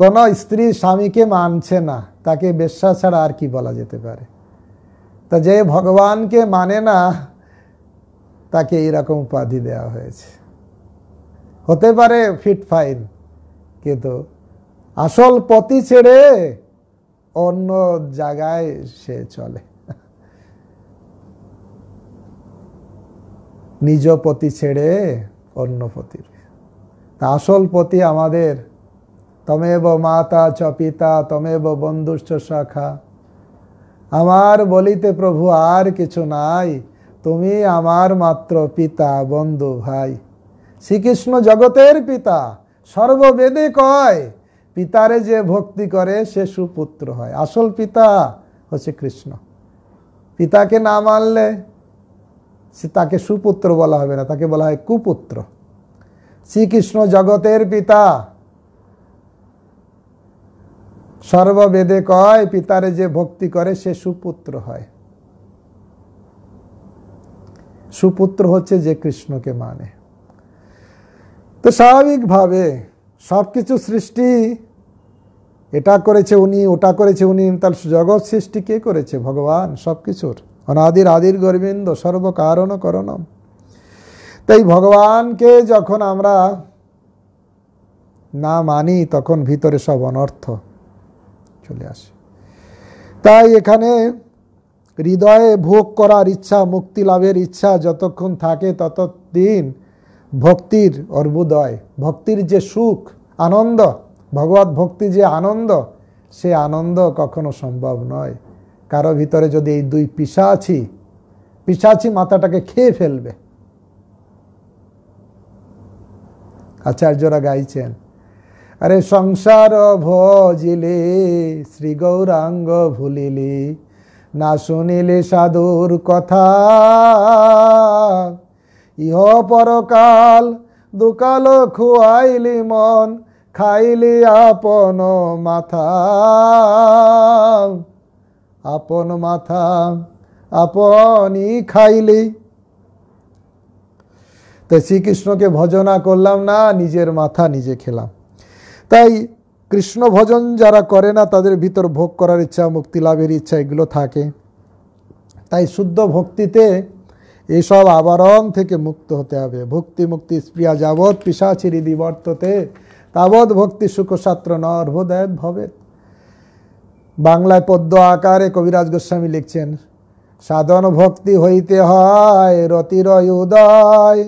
Speaker 1: কোনো স্ত্রী স্বামীকে মানছে না তাকে বেশ্যা ছাড়া আর কি বলা যেতে পারে তা যে ভগবানকে মানে না তাকে এইরকম উপাধি দেওয়া হয়েছে হতে পারে ফিট ফাইন কিন্তু আসল পতি ছেড়ে অন্য জায়গায় সে চলে নিজ পতি ছেড়ে অন্য পতির তা আসল পতি আমাদের তমেব মাতা চপিতা তমেব বন্ধুষ্ঠ শাখা আমার বলিতে প্রভু আর কিছু নাই তুমি আমার মাত্র পিতা বন্ধু ভাই শ্রীকৃষ্ণ জগতের পিতা সর্ববেদে কয় পিতারে যে ভক্তি করে সে সুপুত্র হয় আসল পিতা হচ্ছে কৃষ্ণ পিতাকে না মানলে সে তাকে সুপুত্র বলা হবে না তাকে বলা হয় কুপুত্র শ্রীকৃষ্ণ জগতের পিতা সর্ববেদে কয় পিতারে যে ভক্তি করে সে সুপুত্র হয় সুপুত্র হচ্ছে যে কৃষ্ণকে মানে তো স্বাভাবিকভাবে সব কিছু সৃষ্টি এটা করেছে উনি ওটা করেছে উনি তার জগৎ সৃষ্টি কে করেছে ভগবান সব কিছুর অনাদির আদির গোবিন্দ সর্বকারণ করণম তাই ভগবানকে যখন আমরা না মানি তখন ভিতরে সব অনর্থ চলে আসে তাই এখানে হৃদয়ে ভোগ করার ইচ্ছা মুক্তি লাভের ইচ্ছা যতক্ষণ থাকে ততদিন ভক্তির অর্বুদয় ভক্তির যে সুখ আনন্দ ভগবত ভক্তি যে আনন্দ সে আনন্দ কখনো সম্ভব নয় কারো ভিতরে যদি এই দুই পিসাছি পিসাছি মাথাটাকে খেয়ে ফেলবে আচার্যরা গাইছেন আরে সংসার ভজিলে শ্রী গৌরাঙ্গ ভুলিলে না শুনিলে সাধুর কথা ইহ পরকাল দুকাল খুয়াইলি মন খাইলি আপন মাথা আপন মাথা আপনি খাইলি তো শ্রীকৃষ্ণকে ভজনা করলাম না নিজের মাথা নিজে খেলাম তাই কৃষ্ণ ভজন যারা করে না তাদের ভিতর ভোগ করার ইচ্ছা মুক্তি লাভের ইচ্ছা এগুলো থাকে তাই শুদ্ধ ভক্তিতে এসব আবরণ থেকে মুক্ত হতে হবে ভক্তি মুক্তি স্প্রিয়া যাবৎ পিসাচিরি দিবর্ততে তাবৎ ভক্তি সুখশাস্ত্র নর্ভোদয় ভবে বাংলায় পদ্য আকারে কবিরাজ গোস্বামী লিখছেন সাধন ভক্তি হইতে হয় রতির উদয়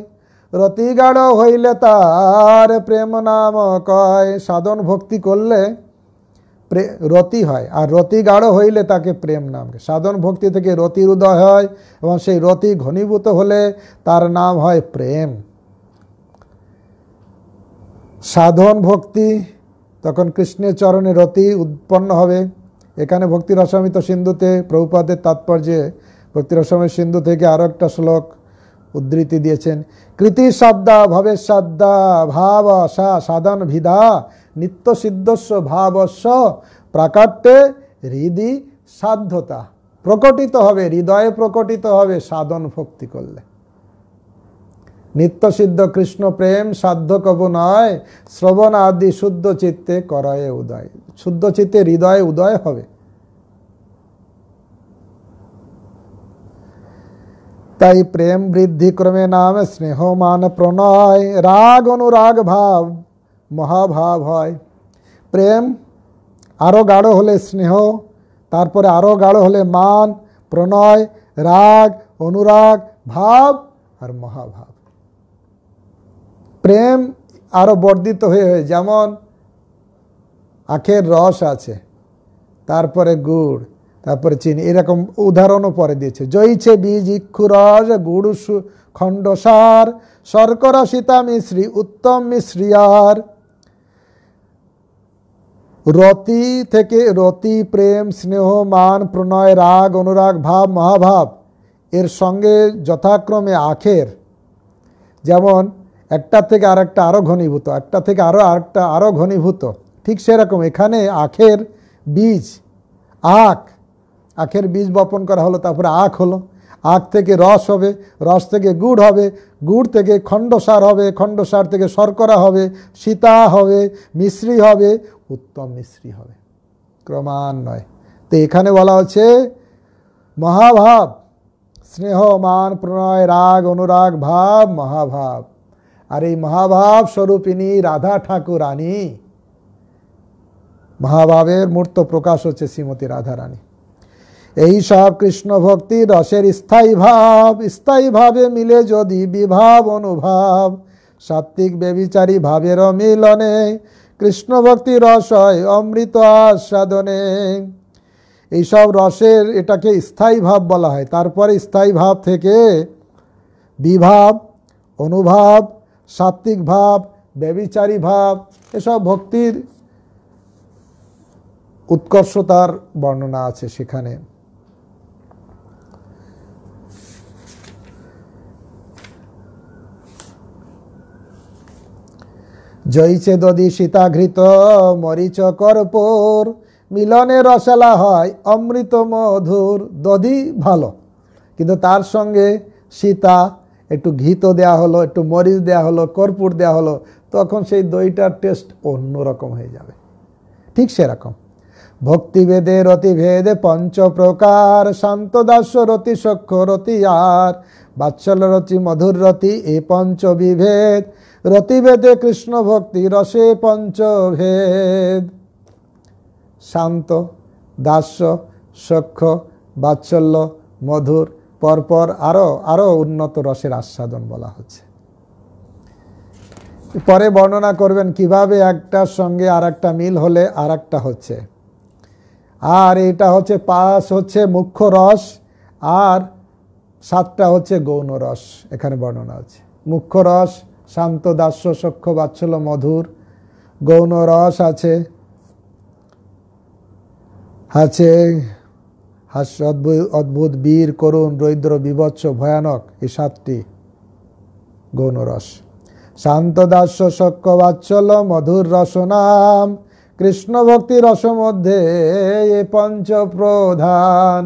Speaker 1: রতি গাঢ় হইলে তার প্রেম নাম কয় সাধন ভক্তি করলে রতি হয় আর রতি গাঢ় হইলে তাকে প্রেম নাম সাধন ভক্তি থেকে রতির উদয় হয় এবং সেই রতি ঘনীভূত হলে তার নাম হয় প্রেম সাধন ভক্তি তখন কৃষ্ণের চরণে রতি উৎপন্ন হবে এখানে ভক্তিরসামিত সিন্ধুতে প্রভুপাদের তাৎপর্যে ভক্তিরসমের সিন্ধু থেকে আরও একটা শ্লোক উদ্ধৃতি দিয়েছেন কৃতি শ্রদ্ধা ভবের সাদ্দা ভাব সা সাধন ভিধা নিত্য সিদ্ধস্ব ভাবস্য প্রাকাট্যে হৃদি সাধ্যতা প্রকটিত হবে হৃদয়ে প্রকটিত হবে সাধন ভক্তি করলে সিদ্ধ কৃষ্ণ প্রেম সাধ্য কব নয় শ্রবণ আদি শুদ্ধ চিত্তে করায় উদয় শুদ্ধ চিত্তে হৃদয়ে উদয় হবে তাই প্রেম বৃদ্ধি ক্রমে নাম স্নেহমান প্রণয় রাগ অনুরাগ ভাব মহাভাব হয় প্রেম আরও গাঢ় হলে স্নেহ তারপরে আরও গাঢ় হলে মান প্রণয় রাগ অনুরাগ ভাব আর মহাভাব প্রেম আরও বর্ধিত হয়ে হয়ে যেমন আখের রস আছে তারপরে গুড় তারপরে চিনি এরকম উদাহরণও পরে দিয়েছে জয়ছে বীজ ইক্ষুরস গুড় খণ্ডসার শর্করা সীতা মিশ্রি উত্তম মিশ্রিয়ার রতি থেকে রতি প্রেম স্নেহ মান প্রণয় রাগ অনুরাগ ভাব মহাভাব এর সঙ্গে যথাক্রমে আখের যেমন একটা থেকে আর একটা আরও ঘনীভূত একটা থেকে আরও আরেকটা আরও ঘনীভূত ঠিক সেরকম এখানে আখের বীজ আখ আখের বীজ বপন করা হলো তারপরে আখ হলো আখ থেকে রস হবে রস থেকে গুড় হবে গুড় থেকে খণ্ডসার হবে খণ্ডসার থেকে শর্করা হবে সীতা হবে মিশ্রি হবে উত্তম মিশ্রি হবে ক্রমান্বয় তো এখানে বলা হচ্ছে মহাভাব স্নেহ মান প্রণয় রাগ অনুরাগ ভাব মহাভাব আর এই মহাভাব স্বরূপিনী রাধা ঠাকুরানী মহাভাবের মূর্ত প্রকাশ হচ্ছে শ্রীমতী রাধারানী এই সব কৃষ্ণ ভক্তি রসের স্থায়ী ভাব স্থায়ী ভাবে মিলে যদি বিভাব অনুভাব সাত্ত্বিক বেবিচারী ভাবের মিলনে কৃষ্ণ ভক্তি রস হয় অমৃত আস্বাদনে এইসব রসের এটাকে স্থায়ী ভাব বলা হয় তারপরে স্থায়ী ভাব থেকে বিভাব অনুভাব সাত্ত্বিক ভাব ব্যবিচারী ভাব এসব ভক্তির উৎকর্ষতার বর্ণনা আছে সেখানে জয়ছে দদি সীতাঘৃত মরিচ কর্পোর মিলনে রসালা হয় অমৃত মধুর দদি ভালো কিন্তু তার সঙ্গে সীতা একটু ঘিত দেয়া হলো একটু মরিচ দেয়া হলো কর্পূর দেয়া হলো তখন সেই দইটার টেস্ট অন্যরকম হয়ে যাবে ঠিক সেরকম ভক্তিভেদে রতিভেদে পঞ্চ প্রকার শান্ত দাস রতি সক্ষ রতি আর বাৎসল রতি মধুর রতি এ পঞ্চ বিভেদ রতিবেদে কৃষ্ণ ভক্তি রসে পঞ্চভেদ শান্ত দাস্য সক্ষ বাৎসল্য মধুর পরপর আরও আরও উন্নত রসের আস্বাদন বলা হচ্ছে পরে বর্ণনা করবেন কিভাবে একটার সঙ্গে আর একটা মিল হলে আর একটা হচ্ছে আর এটা হচ্ছে পাঁচ হচ্ছে মুখ্য রস আর সাতটা হচ্ছে গৌণ রস এখানে বর্ণনা আছে মুখ্য রস শান্ত দাস্য সক্ষ বাচ্ছল মধুর গৌণ রস আছে আছে হাস্য অদ্ভুত অদ্ভুত বীর করুণ রৈদ্র বিভৎস ভয়ানক এই সাতটি গৌণরস শান্ত দাস্য সক্ষ বাচ্ছল মধুর রসনাম কৃষ্ণ ভক্তি রস মধ্যে এ পঞ্চ প্রধান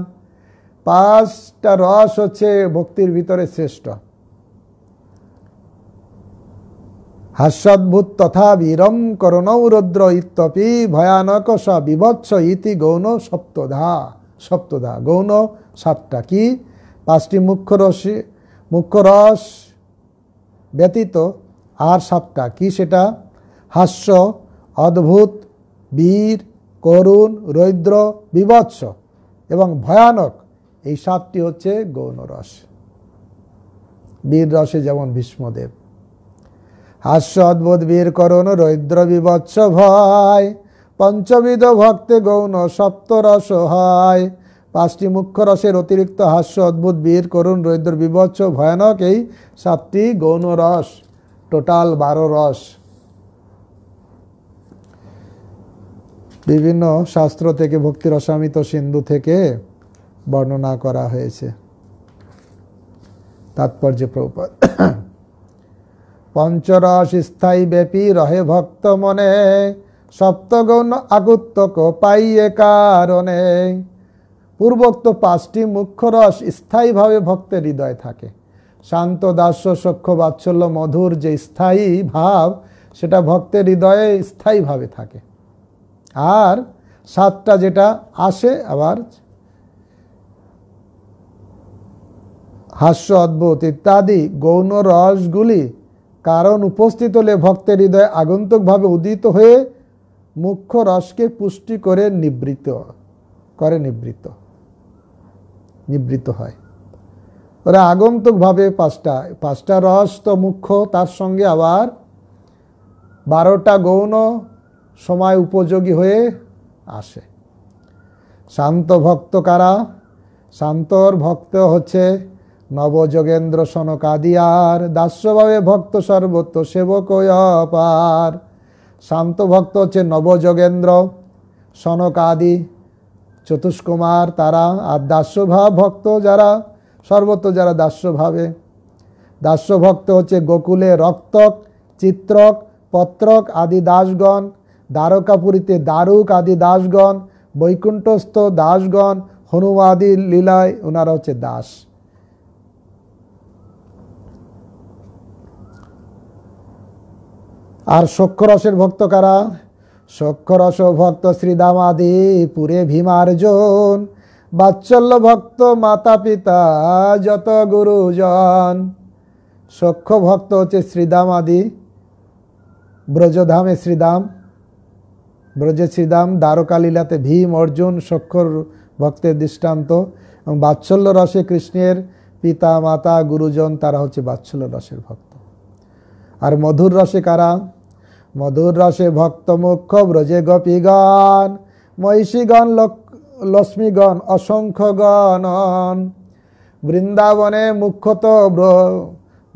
Speaker 1: পাঁচটা রস হচ্ছে ভক্তির ভিতরে শ্রেষ্ঠ হাস্যদ্ভুত তথা বীরম রৌদ্র ইত্যপি ভয়ানক স বিভৎস ইতি গৌণ সপ্তধা সপ্তধা গৌণ সাতটা কি পাঁচটি মুখ্য মুখ্যরস মুখ্য রস ব্যতীত আর সাতটা কি সেটা হাস্য অদ্ভুত বীর করুণ রৌদ্র বিভৎস এবং ভয়ানক এই সাতটি হচ্ছে গৌণরস বীর রসে যেমন ভীষ্মদেব হাস্য অদ্ভুত করুন রৌদ্র বিবৎস ভয় পঞ্চবিধ ভক্তে গৌণ সপ্তরস হয় পাঁচটি মুখ্য রসের অতিরিক্ত হাস্য অদ্ভুত বীর করুন রৌদ্র বিবৎস ভয়ানক এই সাতটি গৌণ রস টোটাল বারো রস বিভিন্ন শাস্ত্র থেকে ভক্তি রসামিত সিন্ধু থেকে বর্ণনা করা হয়েছে তাৎপর্য প্রপাত পঞ্চরস স্থায়ী ব্যাপী রহে ভক্ত মনে সপ্তগৌণ আগুত্তক পাইয়ে কারণে পূর্বোক্ত পাঁচটি মুখ্য রস স্থায়ীভাবে ভক্তের হৃদয় থাকে শান্ত দাস্য সক্ষ বাৎসল্য মধুর যে স্থায়ী ভাব সেটা ভক্তের হৃদয়ে স্থায়ীভাবে থাকে আর সাতটা যেটা আসে আবার হাস্য অদ্ভুত ইত্যাদি গৌণ রসগুলি কারণ উপস্থিত হলে ভক্তের হৃদয় আগন্তুকভাবে উদিত হয়ে মুখ্য রসকে পুষ্টি করে নিবৃত করে নিবৃত নিবৃত হয় ওরা আগন্তুকভাবে পাঁচটা পাঁচটা রস তো মুখ্য তার সঙ্গে আবার বারোটা গৌণ সময় উপযোগী হয়ে আসে শান্ত ভক্ত কারা শান্তর ভক্ত হচ্ছে নবযোগেন্দ্র কাদিয়ার দাস্যভাবে ভক্ত সর্বত্র সেবক অপার শান্ত ভক্ত হচ্ছে নবযোগেন্দ্র কাদি চতুষ্কুমার তারা আর দাস্যভাব ভক্ত যারা সর্বত্র যারা দাস্যভাবে দাস্যভক্ত হচ্ছে গোকুলে রক্তক চিত্রক পত্রক আদি দাসগণ দ্বারকাপুরীতে দারুক আদি দাসগণ বৈকুণ্ঠস্থ দাসগণ হনুমাদি লীলায় ওনারা হচ্ছে দাস আর সক্ষরসের ভক্ত কারা সক্ষরস ভক্ত শ্রীদামাদি পুরে ভীমার্জন বাচ্চল্য ভক্ত মাতা পিতা যত গুরুজন সক্ষ ভক্ত হচ্ছে শ্রীদাম আদি ব্রজধামে শ্রীদাম ব্রজে শ্রীদাম দ্বারকালীলাতে ভীম অর্জুন সক্ষর ভক্তের দৃষ্টান্ত এবং বাৎসল্য রসে কৃষ্ণের পিতা মাতা গুরুজন তারা হচ্ছে বাৎসল্য রসের ভক্ত আর মধুর রসে কারা মধুর রসে ভক্ত মুখ্য ব্রজে গোপীগণ মহিষীগণ লক্ষ্মীগণ অসংখ্যগণ বৃন্দাবনে মুখ্যত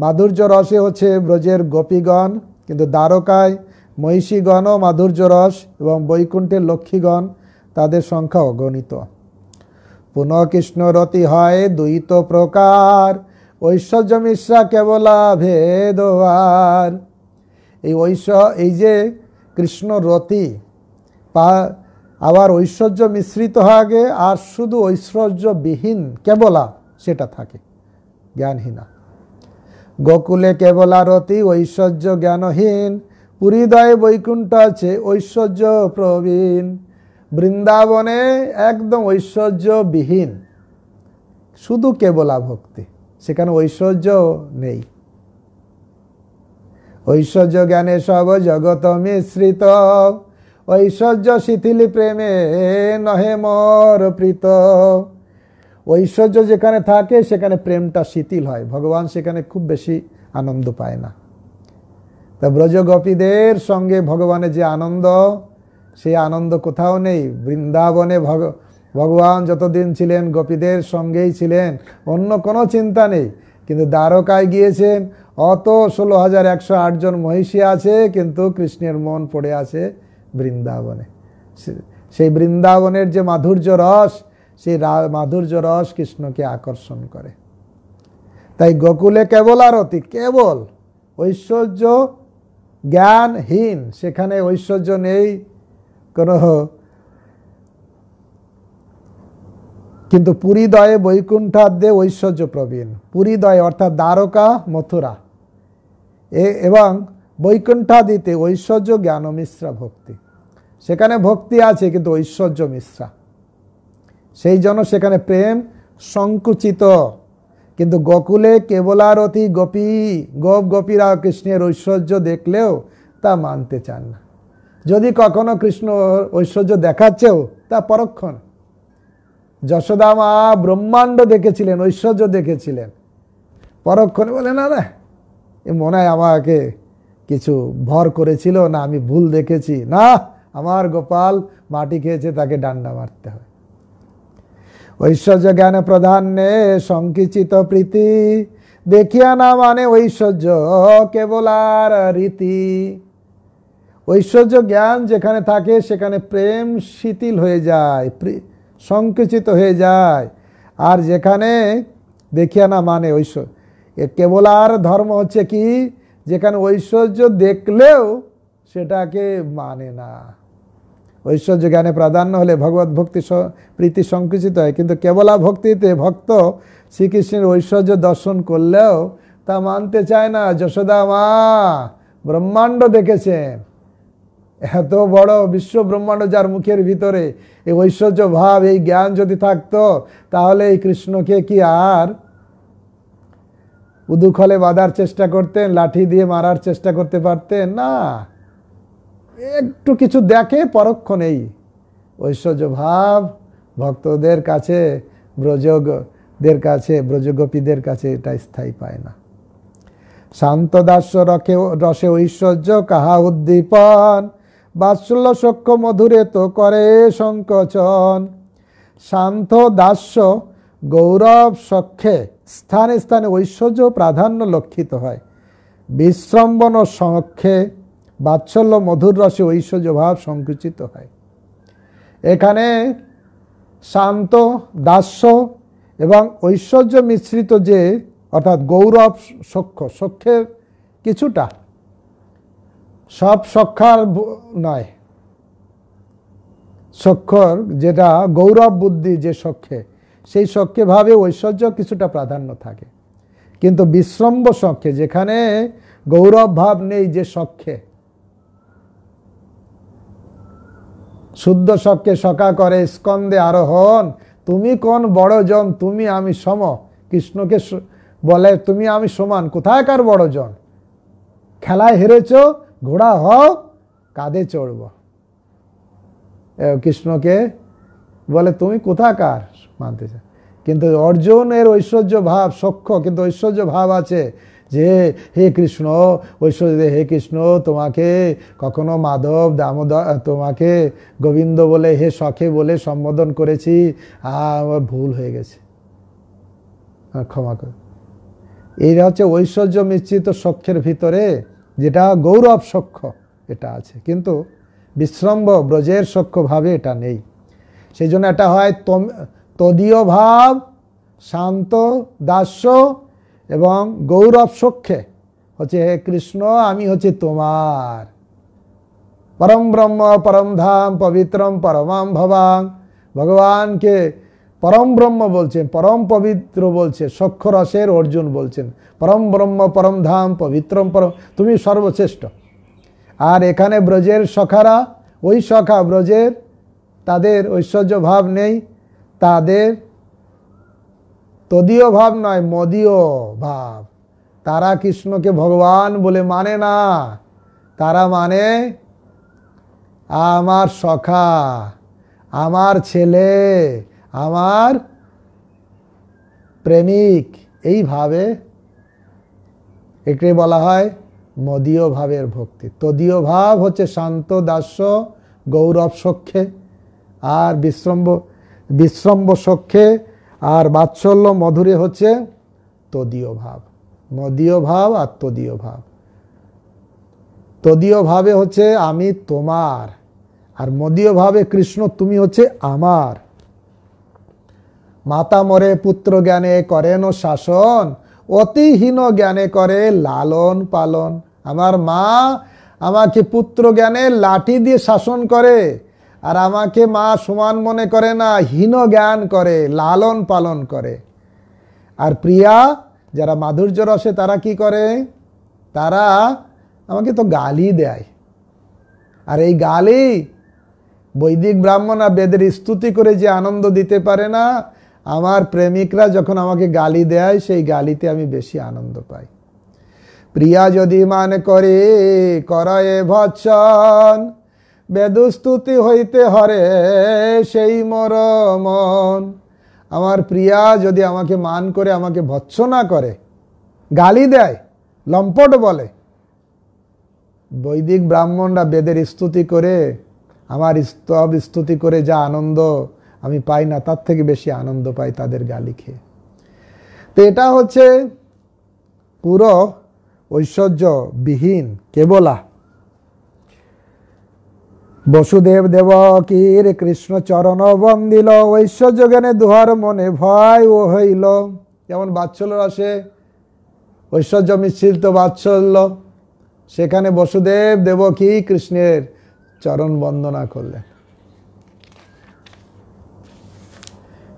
Speaker 1: মাধুর্য রসে হচ্ছে ব্রজের গোপীগণ কিন্তু দ্বারকায় মহিষীগণ ও মাধুর্য রস এবং বৈকুণ্ঠের লক্ষ্মীগণ তাদের সংখ্যা অগণিত পুনঃ হয় দ্বৈত প্রকার ঐশ্বর্য মিশ্রা কেবলা ভেদবার এই ঐশ্ব এই যে কৃষ্ণ রতি পা আবার ঐশ্বর্য মিশ্রিত থাকে আর শুধু ঐশ্বর্যবিহীন কেবলা সেটা থাকে জ্ঞানহীনা গোকুলে কেবলা রতি ঐশ্বর্য জ্ঞানহীন পুরীদয় বৈকুণ্ঠ আছে ঐশ্বর্য প্রবীণ বৃন্দাবনে একদম ঐশ্বর্যবিহীন শুধু কেবলা ভক্তি সেখানে ঐশ্বর্য নেই ঐশ্বর্য জ্ঞানে সব জগত মিশ্রিত ঐশ্বর্য শিথিলি প্রেমে নহে মর প্রীত ঐশ্বর্য যেখানে থাকে সেখানে প্রেমটা শিথিল হয় ভগবান সেখানে খুব বেশি আনন্দ পায় না তা ব্রজগোপীদের সঙ্গে ভগবানের যে আনন্দ সেই আনন্দ কোথাও নেই বৃন্দাবনে ভগ ভগবান যতদিন ছিলেন গোপীদের সঙ্গেই ছিলেন অন্য কোনো চিন্তা নেই কিন্তু দ্বারকায় গিয়েছেন অত ষোলো হাজার একশো আটজন মহিষী আছে কিন্তু কৃষ্ণের মন পড়ে আছে বৃন্দাবনে সেই বৃন্দাবনের যে মাধুর্য রস সেই মাধুর্য রস কৃষ্ণকে আকর্ষণ করে তাই গোকুলে কেবল আরতি কেবল ঐশ্বর্য জ্ঞানহীন সেখানে ঐশ্বর্য নেই কোনো কিন্তু পুরীদয়ে বৈকুণ্ঠাদ্যে ঐশ্বর্য প্রবীণ পুরীদয় অর্থাৎ দ্বারকা মথুরা এবং বৈকুণ্ঠাদিতে ঐশ্বর্য জ্ঞান মিশ্রা ভক্তি সেখানে ভক্তি আছে কিন্তু ঐশ্বর্য মিশ্রা সেই জন্য সেখানে প্রেম সংকুচিত কিন্তু গোকুলে অতি গোপী গোপ গোপীরা কৃষ্ণের ঐশ্বর্য দেখলেও তা মানতে চান না যদি কখনো কৃষ্ণ ঐশ্বর্য দেখাচ্ছেও তা পরক্ষণ মা ব্রহ্মাণ্ড দেখেছিলেন ঐশ্বর্য দেখেছিলেন পরক্ষণে বলে না না মনে হয় আমাকে কিছু ভর করেছিল না আমি ভুল দেখেছি না আমার গোপাল মাটি খেয়েছে তাকে ডান্ডা মারতে হয় ঐশ্বর্য জ্ঞান প্রধানে সংকিচিত প্রীতি দেখিয়া না মানে ঐশ্বর্য কেবল আর রীতি ঐশ্বর্য জ্ঞান যেখানে থাকে সেখানে প্রেম শিথিল হয়ে যায় সংকুচিত হয়ে যায় আর যেখানে দেখিয়া না মানে ঐশ্বর্য এ কেবল আর ধর্ম হচ্ছে কি যেখানে ঐশ্বর্য দেখলেও সেটাকে মানে না ঐশ্বর্য জ্ঞানে প্রাধান্য হলে ভগবত ভক্তি প্রীতি সংকুচিত হয় কিন্তু কেবলা ভক্তিতে ভক্ত শ্রীকৃষ্ণের ঐশ্বর্য দর্শন করলেও তা মানতে চায় না যশোদা মা ব্রহ্মাণ্ড দেখেছেন এত বড় বিশ্ব ব্রহ্মাণ্ড যার মুখের ভিতরে এই ঐশ্বর্য ভাব এই জ্ঞান যদি থাকতো তাহলে এই কৃষ্ণকে কি আর উদুখলে বাঁধার চেষ্টা করতেন লাঠি দিয়ে মারার চেষ্টা করতে পারতেন না একটু কিছু দেখে পরক্ষণেই ঐশ্বর্য ভাব ভক্তদের কাছে ব্রজগদের কাছে ব্রজগোপীদের কাছে এটা স্থায়ী পায় না শান্তদাস্য রকে রসে ঐশ্বর্য কাহা উদ্দীপন বাৎসল্য সক্ষ মধুরে তো করে সংকোচন শান্ত দাস্য গৌরব সক্ষে স্থানে স্থানে ঐশ্বর্য প্রাধান্য লক্ষিত হয় বিশ্রম্বন সংক্ষে বাৎসল্য মধুর রসে ঐশ্বর্য সংকুচিত হয় এখানে শান্ত দাস্য এবং ঐশ্বর্য মিশ্রিত যে অর্থাৎ গৌরব সখ্য সখ্যের কিছুটা সব সখ্যার নয় সখ্যর যেটা গৌরব বুদ্ধি যে সক্ষে সেই শখকে ভাবে ঐশ্বর্য কিছুটা প্রাধান্য থাকে কিন্তু বিশ্রম্ব শখে যেখানে গৌরব ভাব নেই যে শখে শুদ্ধ শখকে সকা করে স্কন্দে আরোহণ তুমি কোন বড় জন তুমি আমি সম কৃষ্ণকে বলে তুমি আমি সমান কোথায়কার বড় জন খেলায় হেরেছ ঘোড়া হও কাঁধে চড়ব কৃষ্ণকে বলে তুমি কোথাকার মানতে চায় কিন্তু অর্জুনের ঐশ্বর্য ভাব সক্ষ কিন্তু ঐশ্বর্য ভাব আছে যে হে কৃষ্ণ ঐশ্বর্য হে কৃষ্ণ তোমাকে কখনো মাধব দামোদর তোমাকে গোবিন্দ বলে হে সখে বলে সম্বোধন করেছি আমার ভুল হয়ে গেছে ক্ষমা কর এইটা হচ্ছে ঐশ্বর্য মিশ্রিত সক্ষের ভিতরে যেটা গৌরব সক্ষ এটা আছে কিন্তু বিশ্রম্ভ ব্রজের সক্ষ ভাবে এটা নেই সেই জন্য এটা হয় তদীয় ভাব শান্ত দাস্য এবং গৌরব সক্ষে হচ্ছে হে কৃষ্ণ আমি হচ্ছে তোমার পরম ব্রহ্ম পরম ধাম পবিত্রম পরমাম ভবাং ভগবানকে পরম ব্রহ্ম বলছেন পরম পবিত্র বলছে সক্ষ রসের অর্জুন বলছেন পরম ব্রহ্ম পরম ধাম পবিত্রম পরম তুমি সর্বশ্রেষ্ঠ আর এখানে ব্রজের সখারা ওই সখা ব্রজের তাদের ঐশ্বর্য ভাব নেই তাদের তদীয় ভাব নয় মদীয় ভাব তারা কৃষ্ণকে ভগবান বলে মানে না তারা মানে আমার সখা আমার ছেলে আমার প্রেমিক এইভাবে একে বলা হয় মদীয় ভাবের ভক্তি তদীয় ভাব হচ্ছে শান্ত দাস্য গৌরব সখ্যে আর বিশ্রম্ভ বিশ্রম্ব সক্ষে আর বাৎসল্য মধুরে হচ্ছে তদীয় ভাব মদীয় ভাব আর তদীয় ভাব তদীয় ভাবে হচ্ছে আমি তোমার আর মদীয় ভাবে কৃষ্ণ তুমি হচ্ছে আমার মাতা মরে পুত্র জ্ঞানে করেন শাসন অতিহীন জ্ঞানে করে লালন পালন আমার মা আমাকে পুত্র জ্ঞানে লাঠি দিয়ে শাসন করে আর আমাকে মা সমান মনে করে না হীন জ্ঞান করে লালন পালন করে আর প্রিয়া যারা মাধুর্য রসে তারা কি করে তারা আমাকে তো গালি দেয় আর এই গালি বৈদিক ব্রাহ্মণ আর বেদের স্তুতি করে যে আনন্দ দিতে পারে না আমার প্রেমিকরা যখন আমাকে গালি দেয় সেই গালিতে আমি বেশি আনন্দ পাই প্রিয়া যদি মানে করে করয়ে ভচন বেদস্তুতি হইতে হরে সেই মরমন আমার প্রিয়া যদি আমাকে মান করে আমাকে ভৎসনা করে গালি দেয় লম্পট বলে বৈদিক ব্রাহ্মণরা বেদের স্তুতি করে আমার স্তব স্তুতি করে যা আনন্দ আমি পাই না তার থেকে বেশি আনন্দ পাই তাদের গালি খেয়ে তো এটা হচ্ছে পুরো ঐশ্বর্যবিহীন কেবলা বসুদেব দেব কীর কৃষ্ণ চরণ বন্দিল ঐশ্বর্য দুহার মনে ভয় ও হইল যেমন বাৎসল্য আসে ঐশ্বর্য মিশ্রিত বাচ্চল্য সেখানে বসুদেব দেব কি কৃষ্ণের চরণ বন্দনা করলেন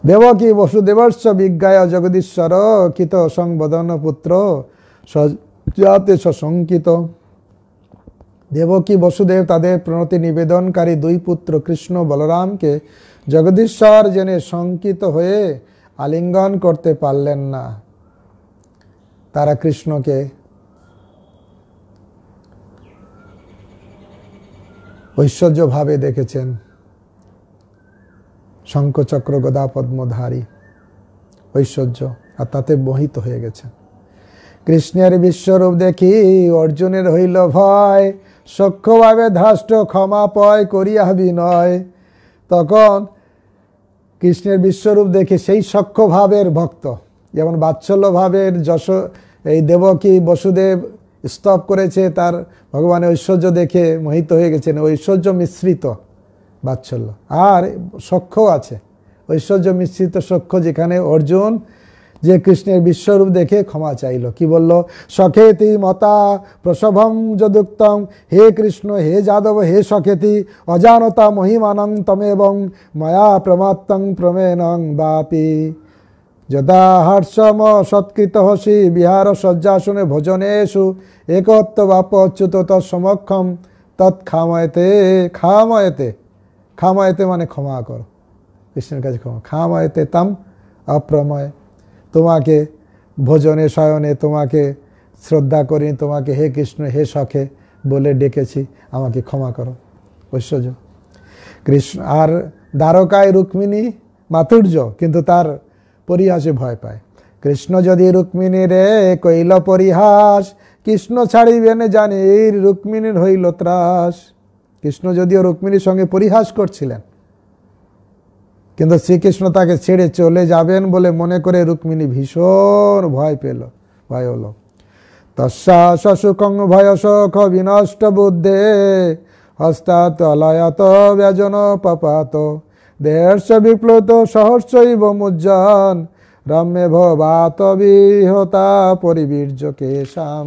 Speaker 1: দেবকী বসুদেবর্ষ বিজ্ঞায় জগদীশ্বর কিত সংবদন পুত্র সজাতে সশঙ্কিত দেবকী বসুদেব তাদের প্রণতি নিবেদনকারী দুই পুত্র কৃষ্ণ বলরামকে জগদীশ্বর জেনে শঙ্কিত হয়ে আলিঙ্গন করতে পারলেন না তারা কৃষ্ণকে ঐশ্বর্যভাবে দেখেছেন শঙ্খচক্র গদাপদ্মধারী ঐশ্বর্য আর তাতে মোহিত হয়ে গেছেন কৃষ্ণের বিশ্বরূপ দেখি অর্জুনের হইল ভয় সক্ষভাবে ধাষ্ট ক্ষমা পয় করিয়া বিনয় তখন কৃষ্ণের বিশ্বরূপ দেখে সেই সক্ষভাবের ভক্ত যেমন বাৎসল্যভাবের যশ এই দেবকী বসুদেব স্তব করেছে তার ভগবানের ঐশ্বর্য দেখে মোহিত হয়ে গেছেন ঐশ্বর্য মিশ্রিত বাৎসল্য আর সক্ষ আছে ঐশ্বর্য মিশ্রিত সক্ষ যেখানে অর্জুন যে কৃষ্ণের বিশ্বরূপ দেখে ক্ষমা চাইল কি বলল সখেতি মতা প্রসভম যদুক্তম হে কৃষ্ণ হে যাদব হে সখেতি অজানতা মহিমানং তমেবং মায়া প্রমাত্তং প্রমেণং বাপি যদা হর্ষম সৎকৃত হসি বিহার শয্যাসনে ভোজনেশু একত্ব অচ্যুত তৎসমক্ষম তৎ খামায়তে খামায়তে খামায়তে মানে ক্ষমা কর কৃষ্ণের কাছে ক্ষমা খামায়তে তাম অপ্রময় তোমাকে ভোজনে শয়নে তোমাকে শ্রদ্ধা করি তোমাকে হে কৃষ্ণ হে সখে বলে ডেকেছি আমাকে ক্ষমা করো ঐশ্বর্য কৃষ্ণ আর দ্বারকায় রুক্মিণী মাতুর্য কিন্তু তার পরিহাসে ভয় পায় কৃষ্ণ যদি রুক্মিণী রে কইল পরিহাস কৃষ্ণ ছাড়িবে না জানি রুক্মিণীর হইল ত্রাস কৃষ্ণ যদিও রুক্মিণীর সঙ্গে পরিহাস করছিলেন কিন্তু শ্রীকৃষ্ণ তাকে ছেড়ে চলে যাবেন বলে মনে করে রুক্মিণী ভীষণ ভয় পেল ভয় হলো তস্যা শশুকং শোখ বিনষ্ট বুদ্ধে হস্তাত লয়াত ব্যজন পাপাত দেহস্য বিপ্লুত সহস্রই মুজ্জন রম্যে ভাত বিহতা পরিবীর্য কেশাম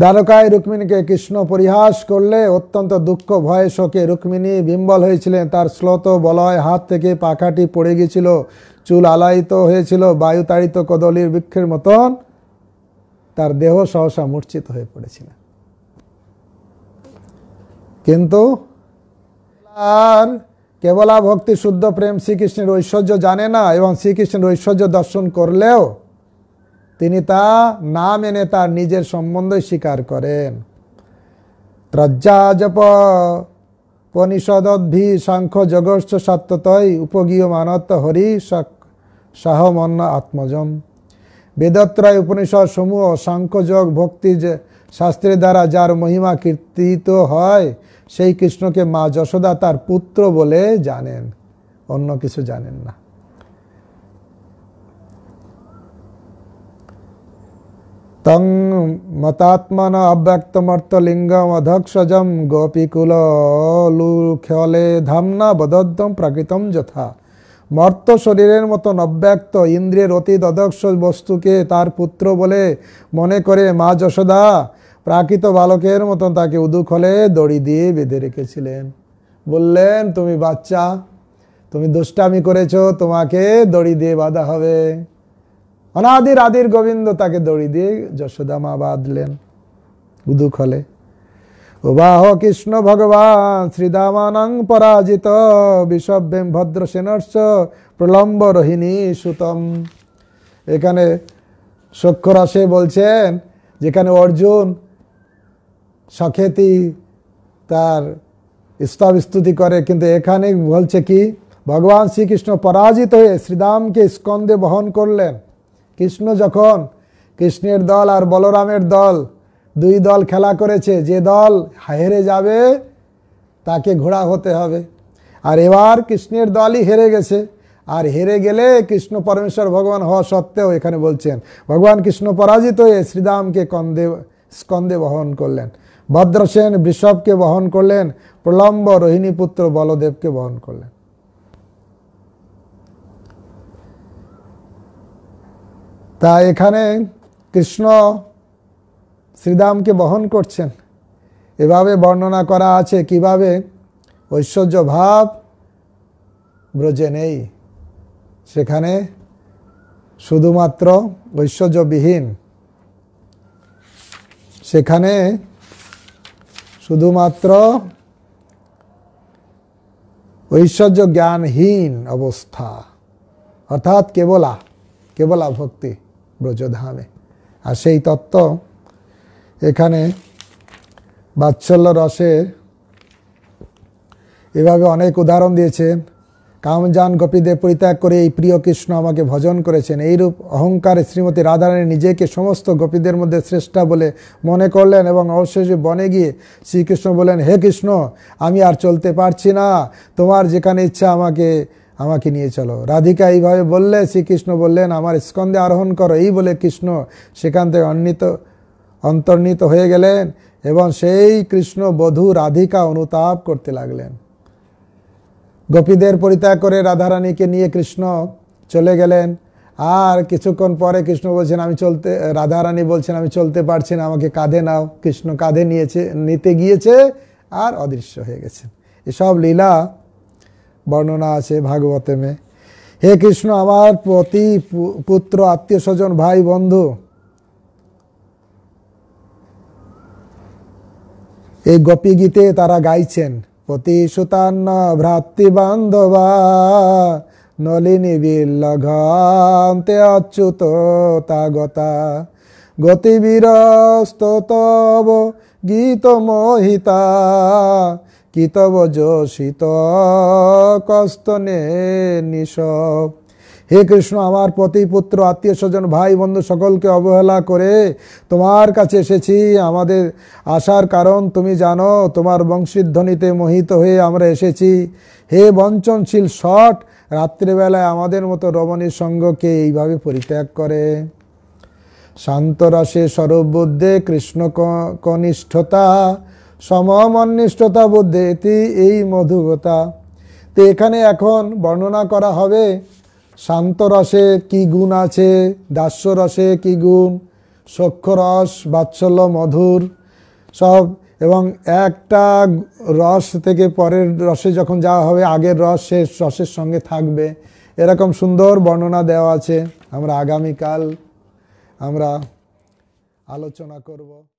Speaker 1: দ্বারকায় রুক্মিণীকে কৃষ্ণ পরিহাস করলে অত্যন্ত দুঃখ ভয়ে শোকে রুক্মিণী বিম্বল হয়েছিলেন তার শ্লোত বলয় হাত থেকে পাখাটি পড়ে গেছিল চুল আলায়িত হয়েছিল বায়ুতাড়িত কদলির বৃক্ষের মতন তার দেহ সহসা মূর্ছিত হয়ে পড়েছিলেন কিন্তু আর কেবলা ভক্তি শুদ্ধ প্রেম শ্রীকৃষ্ণের ঐশ্বর্য জানে না এবং শ্রীকৃষ্ণের ঐশ্বর্য দর্শন করলেও তিনি তা না মেনে তার নিজের সম্বন্ধে স্বীকার করেন ত্রজ্জাজপ পনিষদদ্ভি সাংখ্য জগৎ সাত্যতয় উপগীয় মানত হরি সাহমন্ন আত্মজম বেদত্রয় উপনিষদ সমূহ সাংখ্যযোগ ভক্তি যে শাস্ত্রের দ্বারা যার মহিমা কীর্তিত হয় সেই কৃষ্ণকে মা যশোদা তার পুত্র বলে জানেন অন্য কিছু জানেন না তং মতাত্মন অব্যক্তমর্তলিঙ্গম অধক্ষজম গোপীকুল লুখলে ধামনা বদদ্ধম প্রাকৃতম যথা মর্ত শরীরের মতন অব্যক্ত ইন্দ্রিয়ের অতি দদক্ষ বস্তুকে তার পুত্র বলে মনে করে মা যশোদা প্রাকৃত বালকের মতন তাকে উদুখলে দড়ি দিয়ে বেঁধে রেখেছিলেন বললেন তুমি বাচ্চা তুমি দুষ্টামি করেছো তোমাকে দড়ি দিয়ে বাঁধা হবে অনাদির আদির গোবিন্দ তাকে দড়ি দিয়ে মা বাঁধলেন ও বাহ কৃষ্ণ ভগবান শ্রীদামানং পরাজিত বিষব্যেম ভদ্র সেনর্ষ প্রলম্ব রোহিণী সুতম এখানে সক্ষরাসে বলছেন যেখানে অর্জুন সখেতি তার স্তব স্তুতি করে কিন্তু এখানে বলছে কি ভগবান শ্রীকৃষ্ণ পরাজিত হয়ে শ্রীদামকে স্কন্দে বহন করলেন কৃষ্ণ যখন কৃষ্ণের দল আর বলরামের দল দুই দল খেলা করেছে যে দল হেরে যাবে তাকে ঘোড়া হতে হবে আর এবার কৃষ্ণের দলই হেরে গেছে আর হেরে গেলে কৃষ্ণ পরমেশ্বর ভগবান হওয়া সত্ত্বেও এখানে বলছেন ভগবান কৃষ্ণ পরাজিত হয়ে শ্রীরামকে কন্দে স্কন্দে বহন করলেন ভদ্রসেন বিষবকে বহন করলেন প্রলম্ব রোহিণীপুত্র বলদেবকে বহন করলেন তা এখানে কৃষ্ণ শ্রীরামকে বহন করছেন এভাবে বর্ণনা করা আছে কিভাবে ঐশ্বর্য ভাব ব্রজে নেই সেখানে শুধুমাত্র ঐশ্বর্যবিহীন সেখানে শুধুমাত্র ঐশ্বর্য জ্ঞানহীন অবস্থা অর্থাৎ কেবলা কেবলা ভক্তি ব্রজধামে আর সেই তত্ত্ব এখানে বাৎসল্য রসের এভাবে অনেক উদাহরণ দিয়েছেন কামজান গোপীদের পরিত্যাগ করে এই প্রিয় কৃষ্ণ আমাকে ভজন করেছেন এইরূপ অহংকারে শ্রীমতী রাধারানী নিজেকে সমস্ত গোপীদের মধ্যে শ্রেষ্ঠা বলে মনে করলেন এবং অবশেষে বনে গিয়ে শ্রীকৃষ্ণ বলেন হে কৃষ্ণ আমি আর চলতে পারছি না তোমার যেখানে ইচ্ছা আমাকে আমাকে নিয়ে চলো রাধিকা এইভাবে বললে শ্রীকৃষ্ণ বললেন আমার স্কন্দে আরোহণ করো এই বলে কৃষ্ণ সেখান থেকে অন্নিত অন্তর্নিত হয়ে গেলেন এবং সেই কৃষ্ণ বধূ রাধিকা অনুতাপ করতে লাগলেন গোপীদের পরিত্যাগ করে রাধারানীকে নিয়ে কৃষ্ণ চলে গেলেন আর কিছুক্ষণ পরে কৃষ্ণ বলছেন আমি চলতে রাধারানী বলছেন আমি চলতে পারছি না আমাকে কাঁধে নাও কৃষ্ণ কাঁধে নিয়েছে নিতে গিয়েছে আর অদৃশ্য হয়ে গেছে এসব লীলা বর্ণনা আছে ভাগবতে মে হে কৃষ্ণ আমার পতি পুত্র আত্মীয় স্বজন ভাই বন্ধু এই গোপী গীতে তারা গাইছেন পতি সুতান্ন ভ্রাতৃবান্ধবা নলিনী বিল্লঘন্তে অচ্যুত তাগতা গতিবীর স্তব গীত মোহিতা কীতবযোষিত কস্তনে নিষব হে কৃষ্ণ আমার পতি পুত্র আত্মীয় স্বজন ভাই বন্ধু সকলকে অবহেলা করে তোমার কাছে এসেছি আমাদের আসার কারণ তুমি জানো তোমার বংশীধ্বনিতে মোহিত হয়ে আমরা এসেছি হে বঞ্চনশীল শট রাত্রিবেলায় আমাদের মতো রমণীর সঙ্গকে এইভাবে পরিত্যাগ করে শান্তরাসে স্বরূপ বুদ্ধে কৃষ্ণ কনিষ্ঠতা সমমনিষ্ঠতা এটি এই মধুকতা তো এখানে এখন বর্ণনা করা হবে শান্ত রসে কী গুণ আছে দাস্য রসে কি গুণ সক্ষরস বাৎসল্য মধুর সব এবং একটা রস থেকে পরের রসে যখন যাওয়া হবে আগের রস সে রসের সঙ্গে থাকবে এরকম সুন্দর বর্ণনা দেওয়া আছে আমরা আগামীকাল আমরা আলোচনা করব